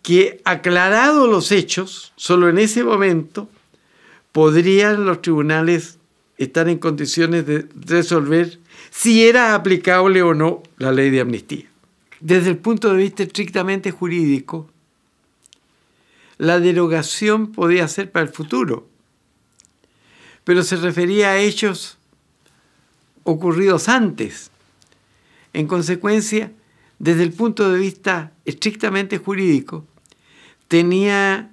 Que aclarados los hechos, solo en ese momento podrían los tribunales estar en condiciones de resolver si era aplicable o no la ley de amnistía. Desde el punto de vista estrictamente jurídico, la derogación podía ser para el futuro, pero se refería a hechos ocurridos antes. En consecuencia, desde el punto de vista estrictamente jurídico, tenía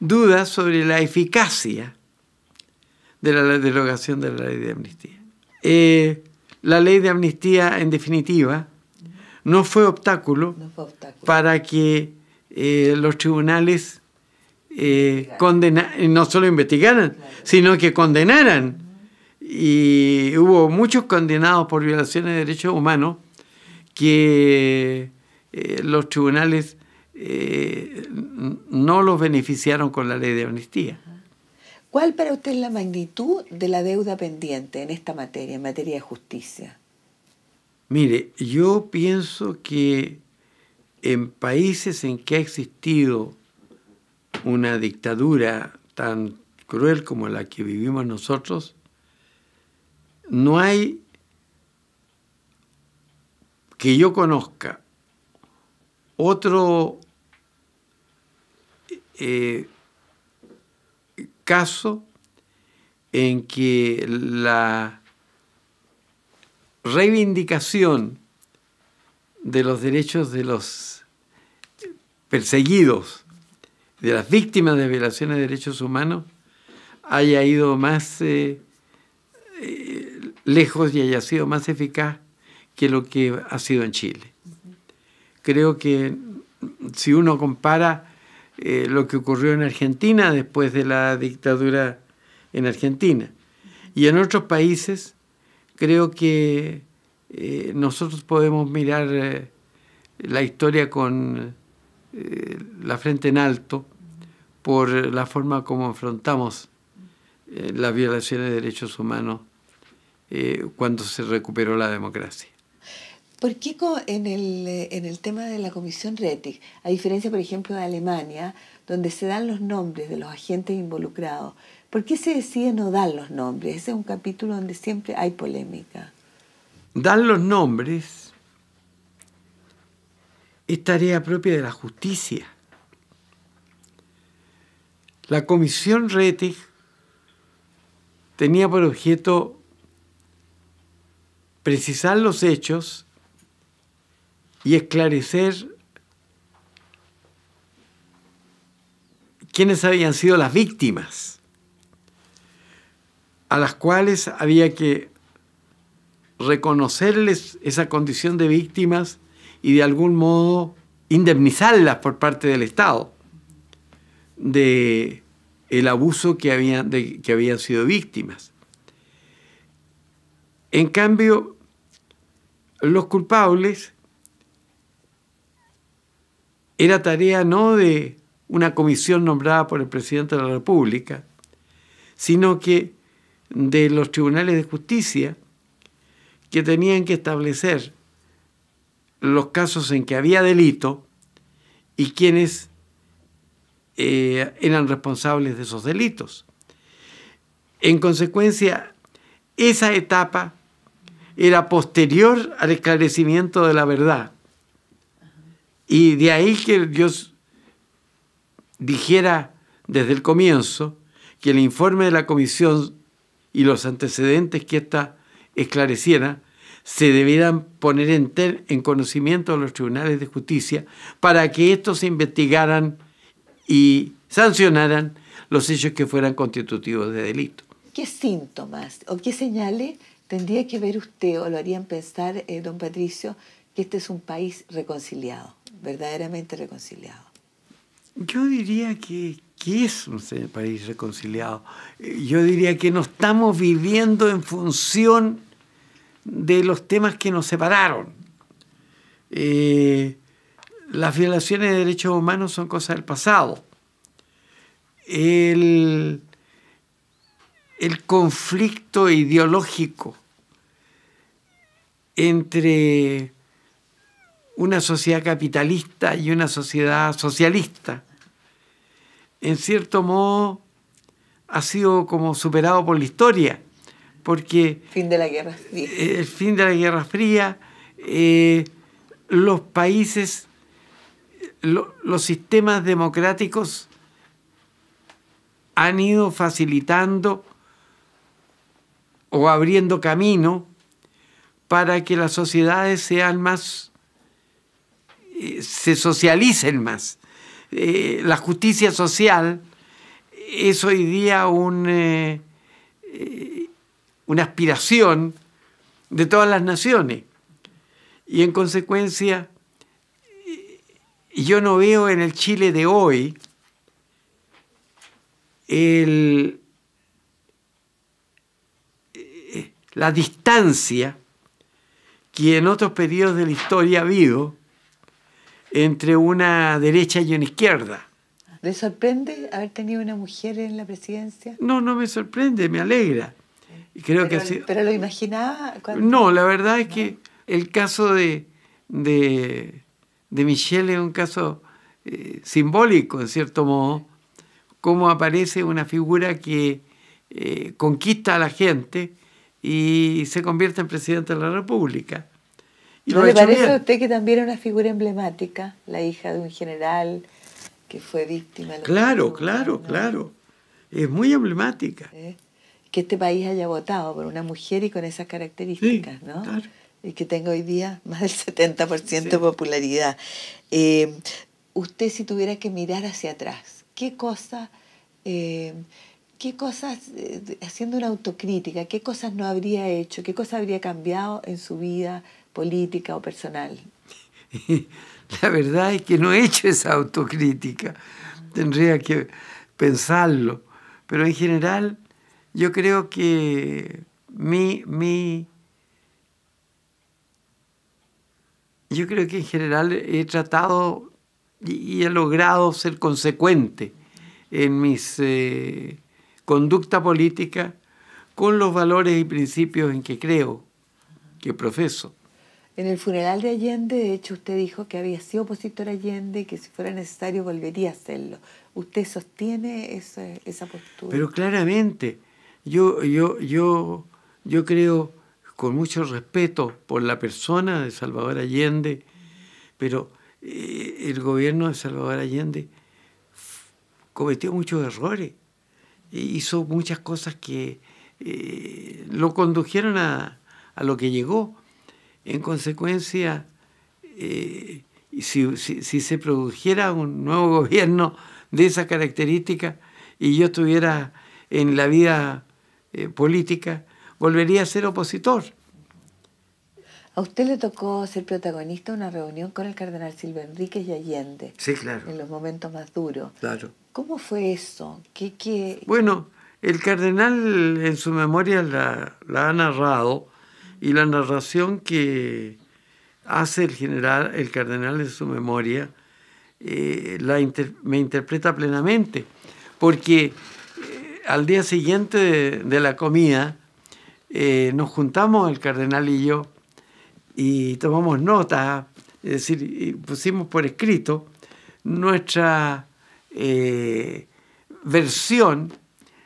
dudas sobre la eficacia de la derogación de la ley de amnistía. Eh, la ley de amnistía, en definitiva, no fue obstáculo, para que eh, los tribunales eh, no solo investigaran, sino que condenaran y hubo muchos condenados por violaciones de derechos humanos que eh, los tribunales eh, no los beneficiaron con la ley de amnistía. ¿Cuál para usted es la magnitud de la deuda pendiente en esta materia, en materia de justicia? Mire, yo pienso que en países en que ha existido una dictadura tan cruel como la que vivimos nosotros, no hay que yo conozca otro eh, caso en que la reivindicación de los derechos de los perseguidos, de las víctimas de violaciones de derechos humanos, haya ido más eh, eh, lejos y haya sido más eficaz que lo que ha sido en Chile. Creo que si uno compara eh, lo que ocurrió en Argentina después de la dictadura en Argentina y en otros países, creo que eh, nosotros podemos mirar eh, la historia con la frente en alto por la forma como afrontamos las violaciones de derechos humanos eh, cuando se recuperó la democracia. ¿Por qué en el, eh, en el tema de la Comisión Rettig, a diferencia, por ejemplo, de Alemania, donde se dan los nombres de los agentes involucrados, ¿por qué se decide no dar los nombres? Ese es un capítulo donde siempre hay polémica. Dar los nombres es tarea propia de la justicia. La Comisión Rettig tenía por objeto precisar los hechos y esclarecer quiénes habían sido las víctimas, a las cuales había que reconocerles esa condición de víctimas y de algún modo indemnizarlas por parte del Estado de el abuso que habían, de, que habían sido víctimas. En cambio, los culpables era tarea no de una comisión nombrada por el presidente de la República, sino que de los tribunales de justicia que tenían que establecer los casos en que había delito y quienes eh, eran responsables de esos delitos. En consecuencia, esa etapa era posterior al esclarecimiento de la verdad. Y de ahí que Dios dijera desde el comienzo que el informe de la comisión y los antecedentes que ésta esclareciera se debieran poner en, en conocimiento de los tribunales de justicia para que estos investigaran y sancionaran los hechos que fueran constitutivos de delito. ¿Qué síntomas o qué señales Tendría que ver usted, o lo harían pensar, eh, don Patricio, que este es un país reconciliado, verdaderamente reconciliado. Yo diría que, que es un país reconciliado. Eh, yo diría que no estamos viviendo en función de los temas que nos separaron. Eh, las violaciones de derechos humanos son cosas del pasado. El, el conflicto ideológico entre una sociedad capitalista y una sociedad socialista, en cierto modo, ha sido como superado por la historia, porque... Fin de la Guerra eh, El fin de la Guerra Fría, eh, los países, los sistemas democráticos han ido facilitando o abriendo camino para que las sociedades sean más, eh, se socialicen más. Eh, la justicia social es hoy día eh, una aspiración de todas las naciones. Y en consecuencia, yo no veo en el Chile de hoy el, la distancia que en otros periodos de la historia ha habido entre una derecha y una izquierda. ¿Le sorprende haber tenido una mujer en la presidencia? No, no me sorprende, me alegra. Y creo pero, que ¿Pero lo imaginaba? No, la verdad es que el caso de, de, Michelle es un caso eh, simbólico, en cierto modo, cómo aparece una figura que eh, conquista a la gente y se convierte en presidente de la República. le parece a usted que también era una figura emblemática, la hija de un general que fue víctima Claro, claro, claro. Es muy emblemática. ¿Eh? Que este país haya votado por una mujer y con esas características, ¿no? Claro. Y que tenga hoy día más del 70% de popularidad. Eh, usted si tuviera que mirar hacia atrás, ¿qué cosa... Eh, qué cosas, eh, haciendo una autocrítica, qué cosas no habría hecho, qué cosas habría cambiado en su vida política o personal. [LAUGHS] La verdad es que no he hecho esa autocrítica, tendría que pensarlo, pero en general yo creo que mi, mi yo creo que en general he tratado y he logrado ser consecuente en mis... Eh, conducta política con los valores y principios en que creo, que profeso. En el funeral de Allende, de hecho, usted dijo que había sido opositor a Allende y que si fuera necesario volvería a hacerlo. ¿Usted sostiene esa, postura? Pero claramente, yo, yo, yo, yo creo con mucho respeto por la persona de Salvador Allende, pero eh, el gobierno de Salvador Allende cometió muchos errores. Eh, hizo muchas cosas que eh, lo condujeron a, a, lo que llegó. En consecuencia, eh, si, si, se produjera un nuevo [LAUGHS] gobierno de esa característica y yo estuviera en la vida política, volvería a ser opositor. A usted le tocó ser protagonista una reunión con el cardenal Silva Enríquez y Allende. Sí, claro. En los momentos más duros. Claro. ¿Cómo fue eso? ¿Qué, qué... Bueno, el cardenal en su memoria la, ha narrado y la narración que hace el general, el cardenal en su memoria, eh, la me interpreta plenamente, porque eh, al día siguiente de, la comida eh, nos juntamos el cardenal y yo y tomamos nota, es decir, pusimos por escrito nuestra eh, versión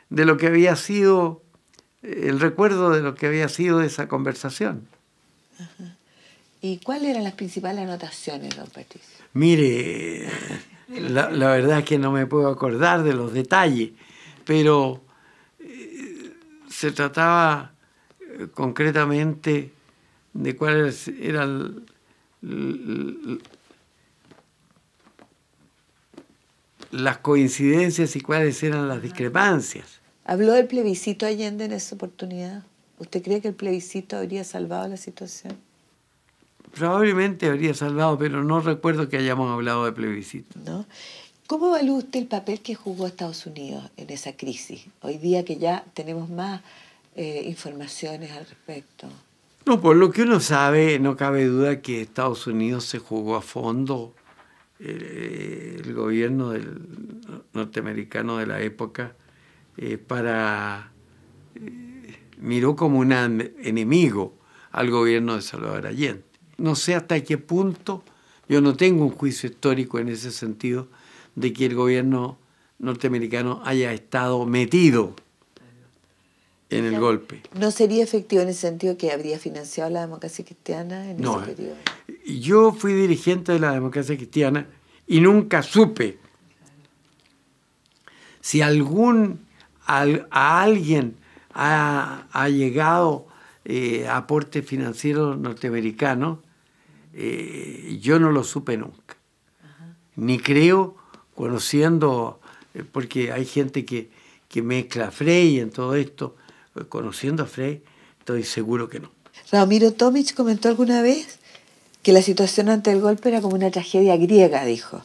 de lo que había sido, eh, el recuerdo de lo que había sido esa conversación. ¿Y cuáles eran las principales anotaciones, don Patricio? Mire, la, verdad es que no me puedo acordar de los detalles, pero eh, se trataba concretamente de cuáles eran las coincidencias y cuáles eran las discrepancias. Habló del plebiscito Allende en esa oportunidad. ¿Usted cree que el plebiscito habría salvado la situación? Probablemente habría salvado, pero no recuerdo que hayamos hablado de plebiscito. ¿No? ¿Cómo evalúa usted el papel que jugó Estados Unidos en esa crisis? Hoy día que ya tenemos más eh, informaciones al respecto. No, por lo que uno sabe, no cabe duda que Estados Unidos se jugó a fondo el gobierno del norteamericano de la época eh, para eh, miró como un enemigo al gobierno de Salvador Allende. No sé hasta qué punto, yo no tengo un juicio histórico en ese sentido de que el gobierno norteamericano haya estado metido en el golpe. ¿No sería efectivo en ese sentido que habría financiado la democracia cristiana en ese periodo? yo fui dirigente de la democracia cristiana y nunca supe si algún a alguien ha, llegado eh, aporte financiero norteamericano, eh, yo no lo supe nunca. Ni creo, conociendo, eh, porque hay gente que, que mezcla a Frey en todo esto, conociendo a Frey, estoy seguro que no. Ramiro Tomic comentó alguna vez que la situación ante el golpe era como una tragedia griega, dijo.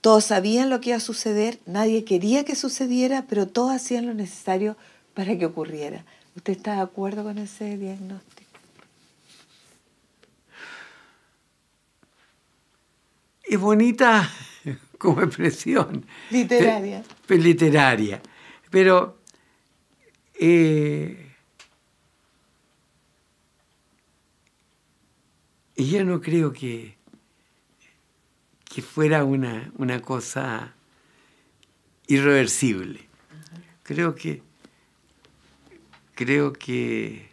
Todos sabían lo que iba a suceder, nadie quería que sucediera, pero todos hacían lo necesario para que ocurriera. ¿Usted está de acuerdo con ese diagnóstico? Es bonita [LAUGHS] como expresión. Literaria. literaria. Pero eh, Y yo no creo que, que fuera una, cosa irreversible. Creo que creo que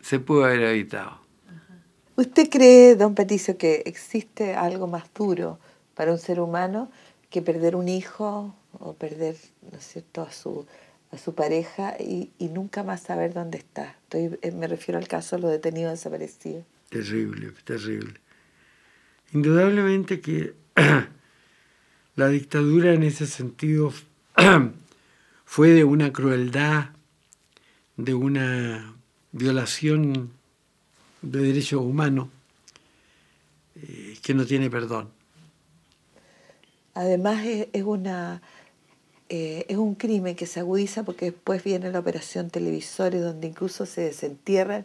se pudo haber evitado. ¿Usted cree, don Peticio, que existe algo más duro para un ser humano que perder un hijo o perder, ¿no es cierto?, a su, a su pareja y, nunca más saber dónde está. Estoy, eh, me refiero al caso de los detenidos desaparecidos. Terrible, terrible. Indudablemente que [CLEARS THROAT] la dictadura en ese sentido [CLEARS THROAT] fue de una crueldad, de una violación de derechos humanos eh, que no tiene perdón. Además es una eh, es un crimen que se agudiza porque después viene la operación televisores donde incluso se desentierran,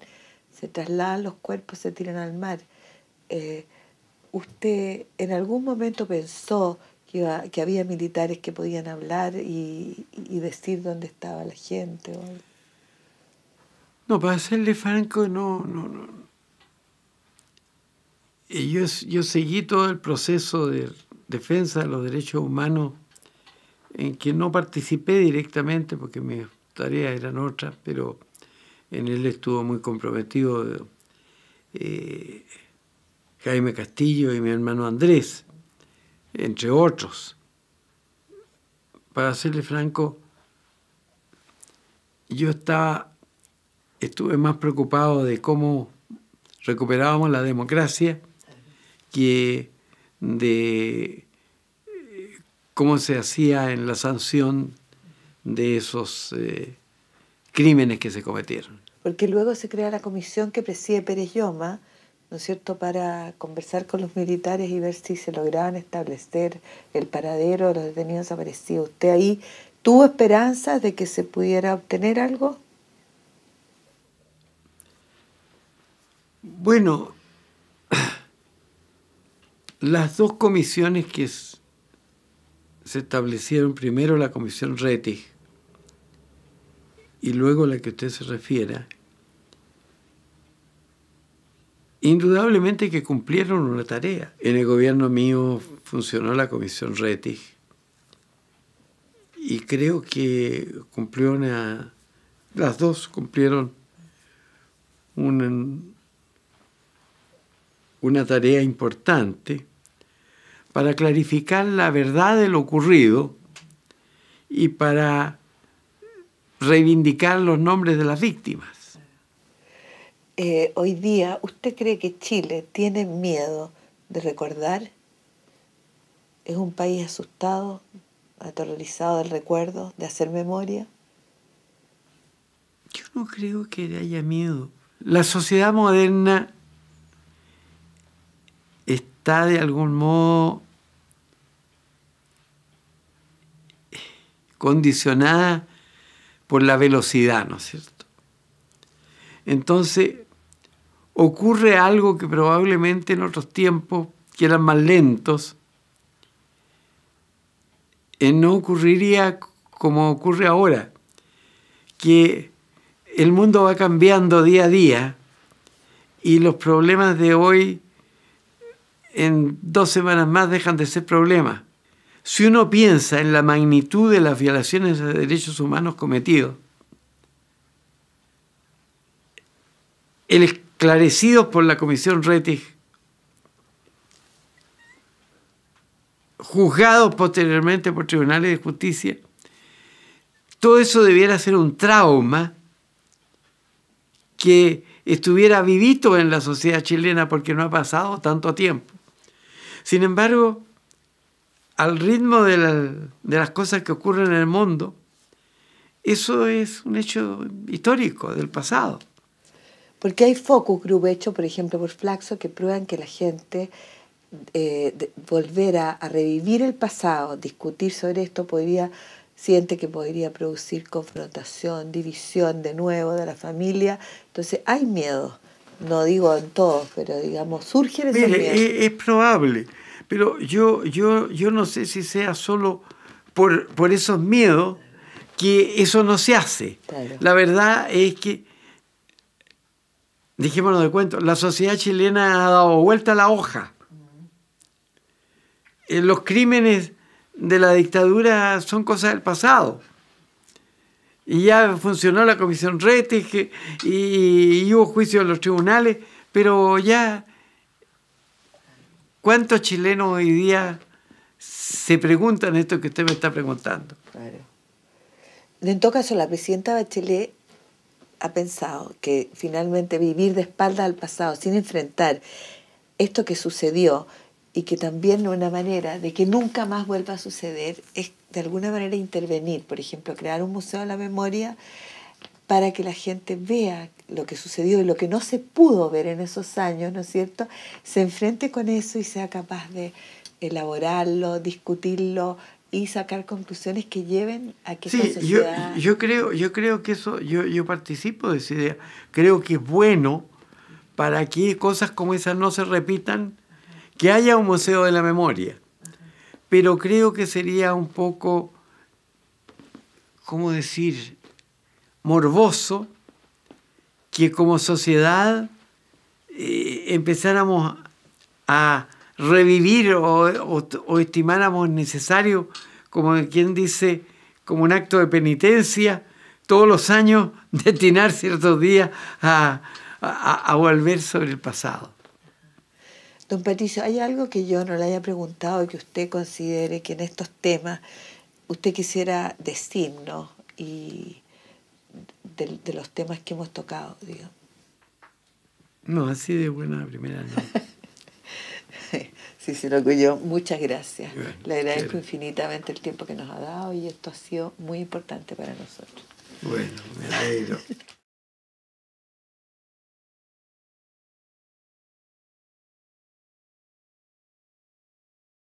se trasladan los cuerpos, se tiran al mar. Eh, ¿Usted en algún momento pensó que, que había militares que podían hablar y, y decir dónde estaba la gente? No, para serle franco, no, no, no. Eh, yo seguí todo el proceso de defensa de los derechos humanos en que no participé directamente porque mis tareas eran otras, pero en él estuvo muy comprometido eh, Jaime Castillo y mi hermano Andrés, entre otros. Para serle franco, yo estaba, estuve más preocupado de cómo recuperábamos la democracia que de cómo se hacía en la sanción de esos eh, crímenes que se cometieron. Porque luego se crea la comisión que preside Pérez Lloma, ¿no es cierto?, para conversar con los militares y ver si se lograban establecer el paradero de los detenidos desaparecidos. ¿Usted ahí tuvo esperanza de que se pudiera obtener algo? Bueno, [CLEARS THROAT] las dos comisiones que se establecieron primero la comisión Rettig y luego la que usted se refiera, indudablemente que cumplieron una tarea. En el gobierno mío funcionó la comisión RETIG y creo que cumplieron Las dos cumplieron una tarea importante para clarificar la verdad de lo ocurrido y para reivindicar los nombres de las víctimas. Eh, hoy día, ¿usted cree que Chile tiene miedo de recordar? ¿Es un país asustado, aterrorizado del recuerdo, de hacer memoria? Yo no creo que haya miedo. La sociedad moderna está de algún modo condicionada por la velocidad, ¿no es cierto? Entonces, ocurre algo que probablemente en otros tiempos, que eran más lentos, eh, no ocurriría como ocurre ahora, que el mundo va cambiando día a día y los problemas de hoy en dos semanas más dejan de ser problemas. Si uno piensa en la magnitud de las violaciones de derechos humanos cometidos, el por la Comisión Rettig, juzgados posteriormente por tribunales de justicia, todo eso debiera ser un trauma que estuviera vivido en la sociedad chilena porque no ha pasado tanto tiempo. Sin embargo, al ritmo de, las cosas que ocurren en el mundo, eso es un hecho histórico del pasado. Porque hay focus group hecho, por ejemplo, por Flaxo, que prueban que la gente eh, volver a, revivir el pasado, discutir sobre esto, podría, siente que podría producir confrontación, división de nuevo de la familia. Entonces hay miedo no digo en todos, pero digamos, surgen esos Mire, e-, es, probable, pero yo, yo, yo no sé si sea solo por, por esos miedos que eso no se hace. La verdad es que, dijémonos de cuento, la sociedad chilena ha dado vuelta a la hoja. Mm. Eh, los crímenes de la dictadura son cosas del pasado y ya funcionó la comisión Rettig, y, hubo juicio en los tribunales, pero ya, ¿cuántos chilenos hoy día se preguntan esto que usted me está preguntando? Claro. En todo caso, la presidenta Bachelet ha pensado que finalmente vivir de espaldas al pasado, sin enfrentar esto que sucedió y que también una manera de que nunca más vuelva a suceder es de alguna manera intervenir, por ejemplo, crear un museo de la memoria para que la gente vea lo que sucedió y lo que no se pudo ver en esos años, ¿no es cierto? Se enfrente con eso y sea capaz de elaborarlo, discutirlo y sacar conclusiones que lleven a que sí, sociedad... yo, yo, creo, yo creo que eso, yo, yo participo de esa idea. Creo que es bueno para que cosas como esas no se repitan, que haya un museo de la memoria pero creo que sería un poco, ¿cómo decir?, morboso que como sociedad eh, empezáramos a revivir o, estimáramos necesario, como quien dice, como un acto de penitencia, todos los años [LAUGHS] destinar ciertos días a volver sobre el pasado. Don Patricio, ¿hay algo que yo no le haya preguntado y que usted considere que en estos temas usted quisiera decirnos y de, los temas que hemos tocado? Digo? No, así de buena primera no. [LAUGHS] Sí, se lo yo. Muchas gracias. Le agradezco infinitamente el tiempo que nos ha dado y esto ha sido muy importante para nosotros. Bueno, me alegro. [LAUGHS]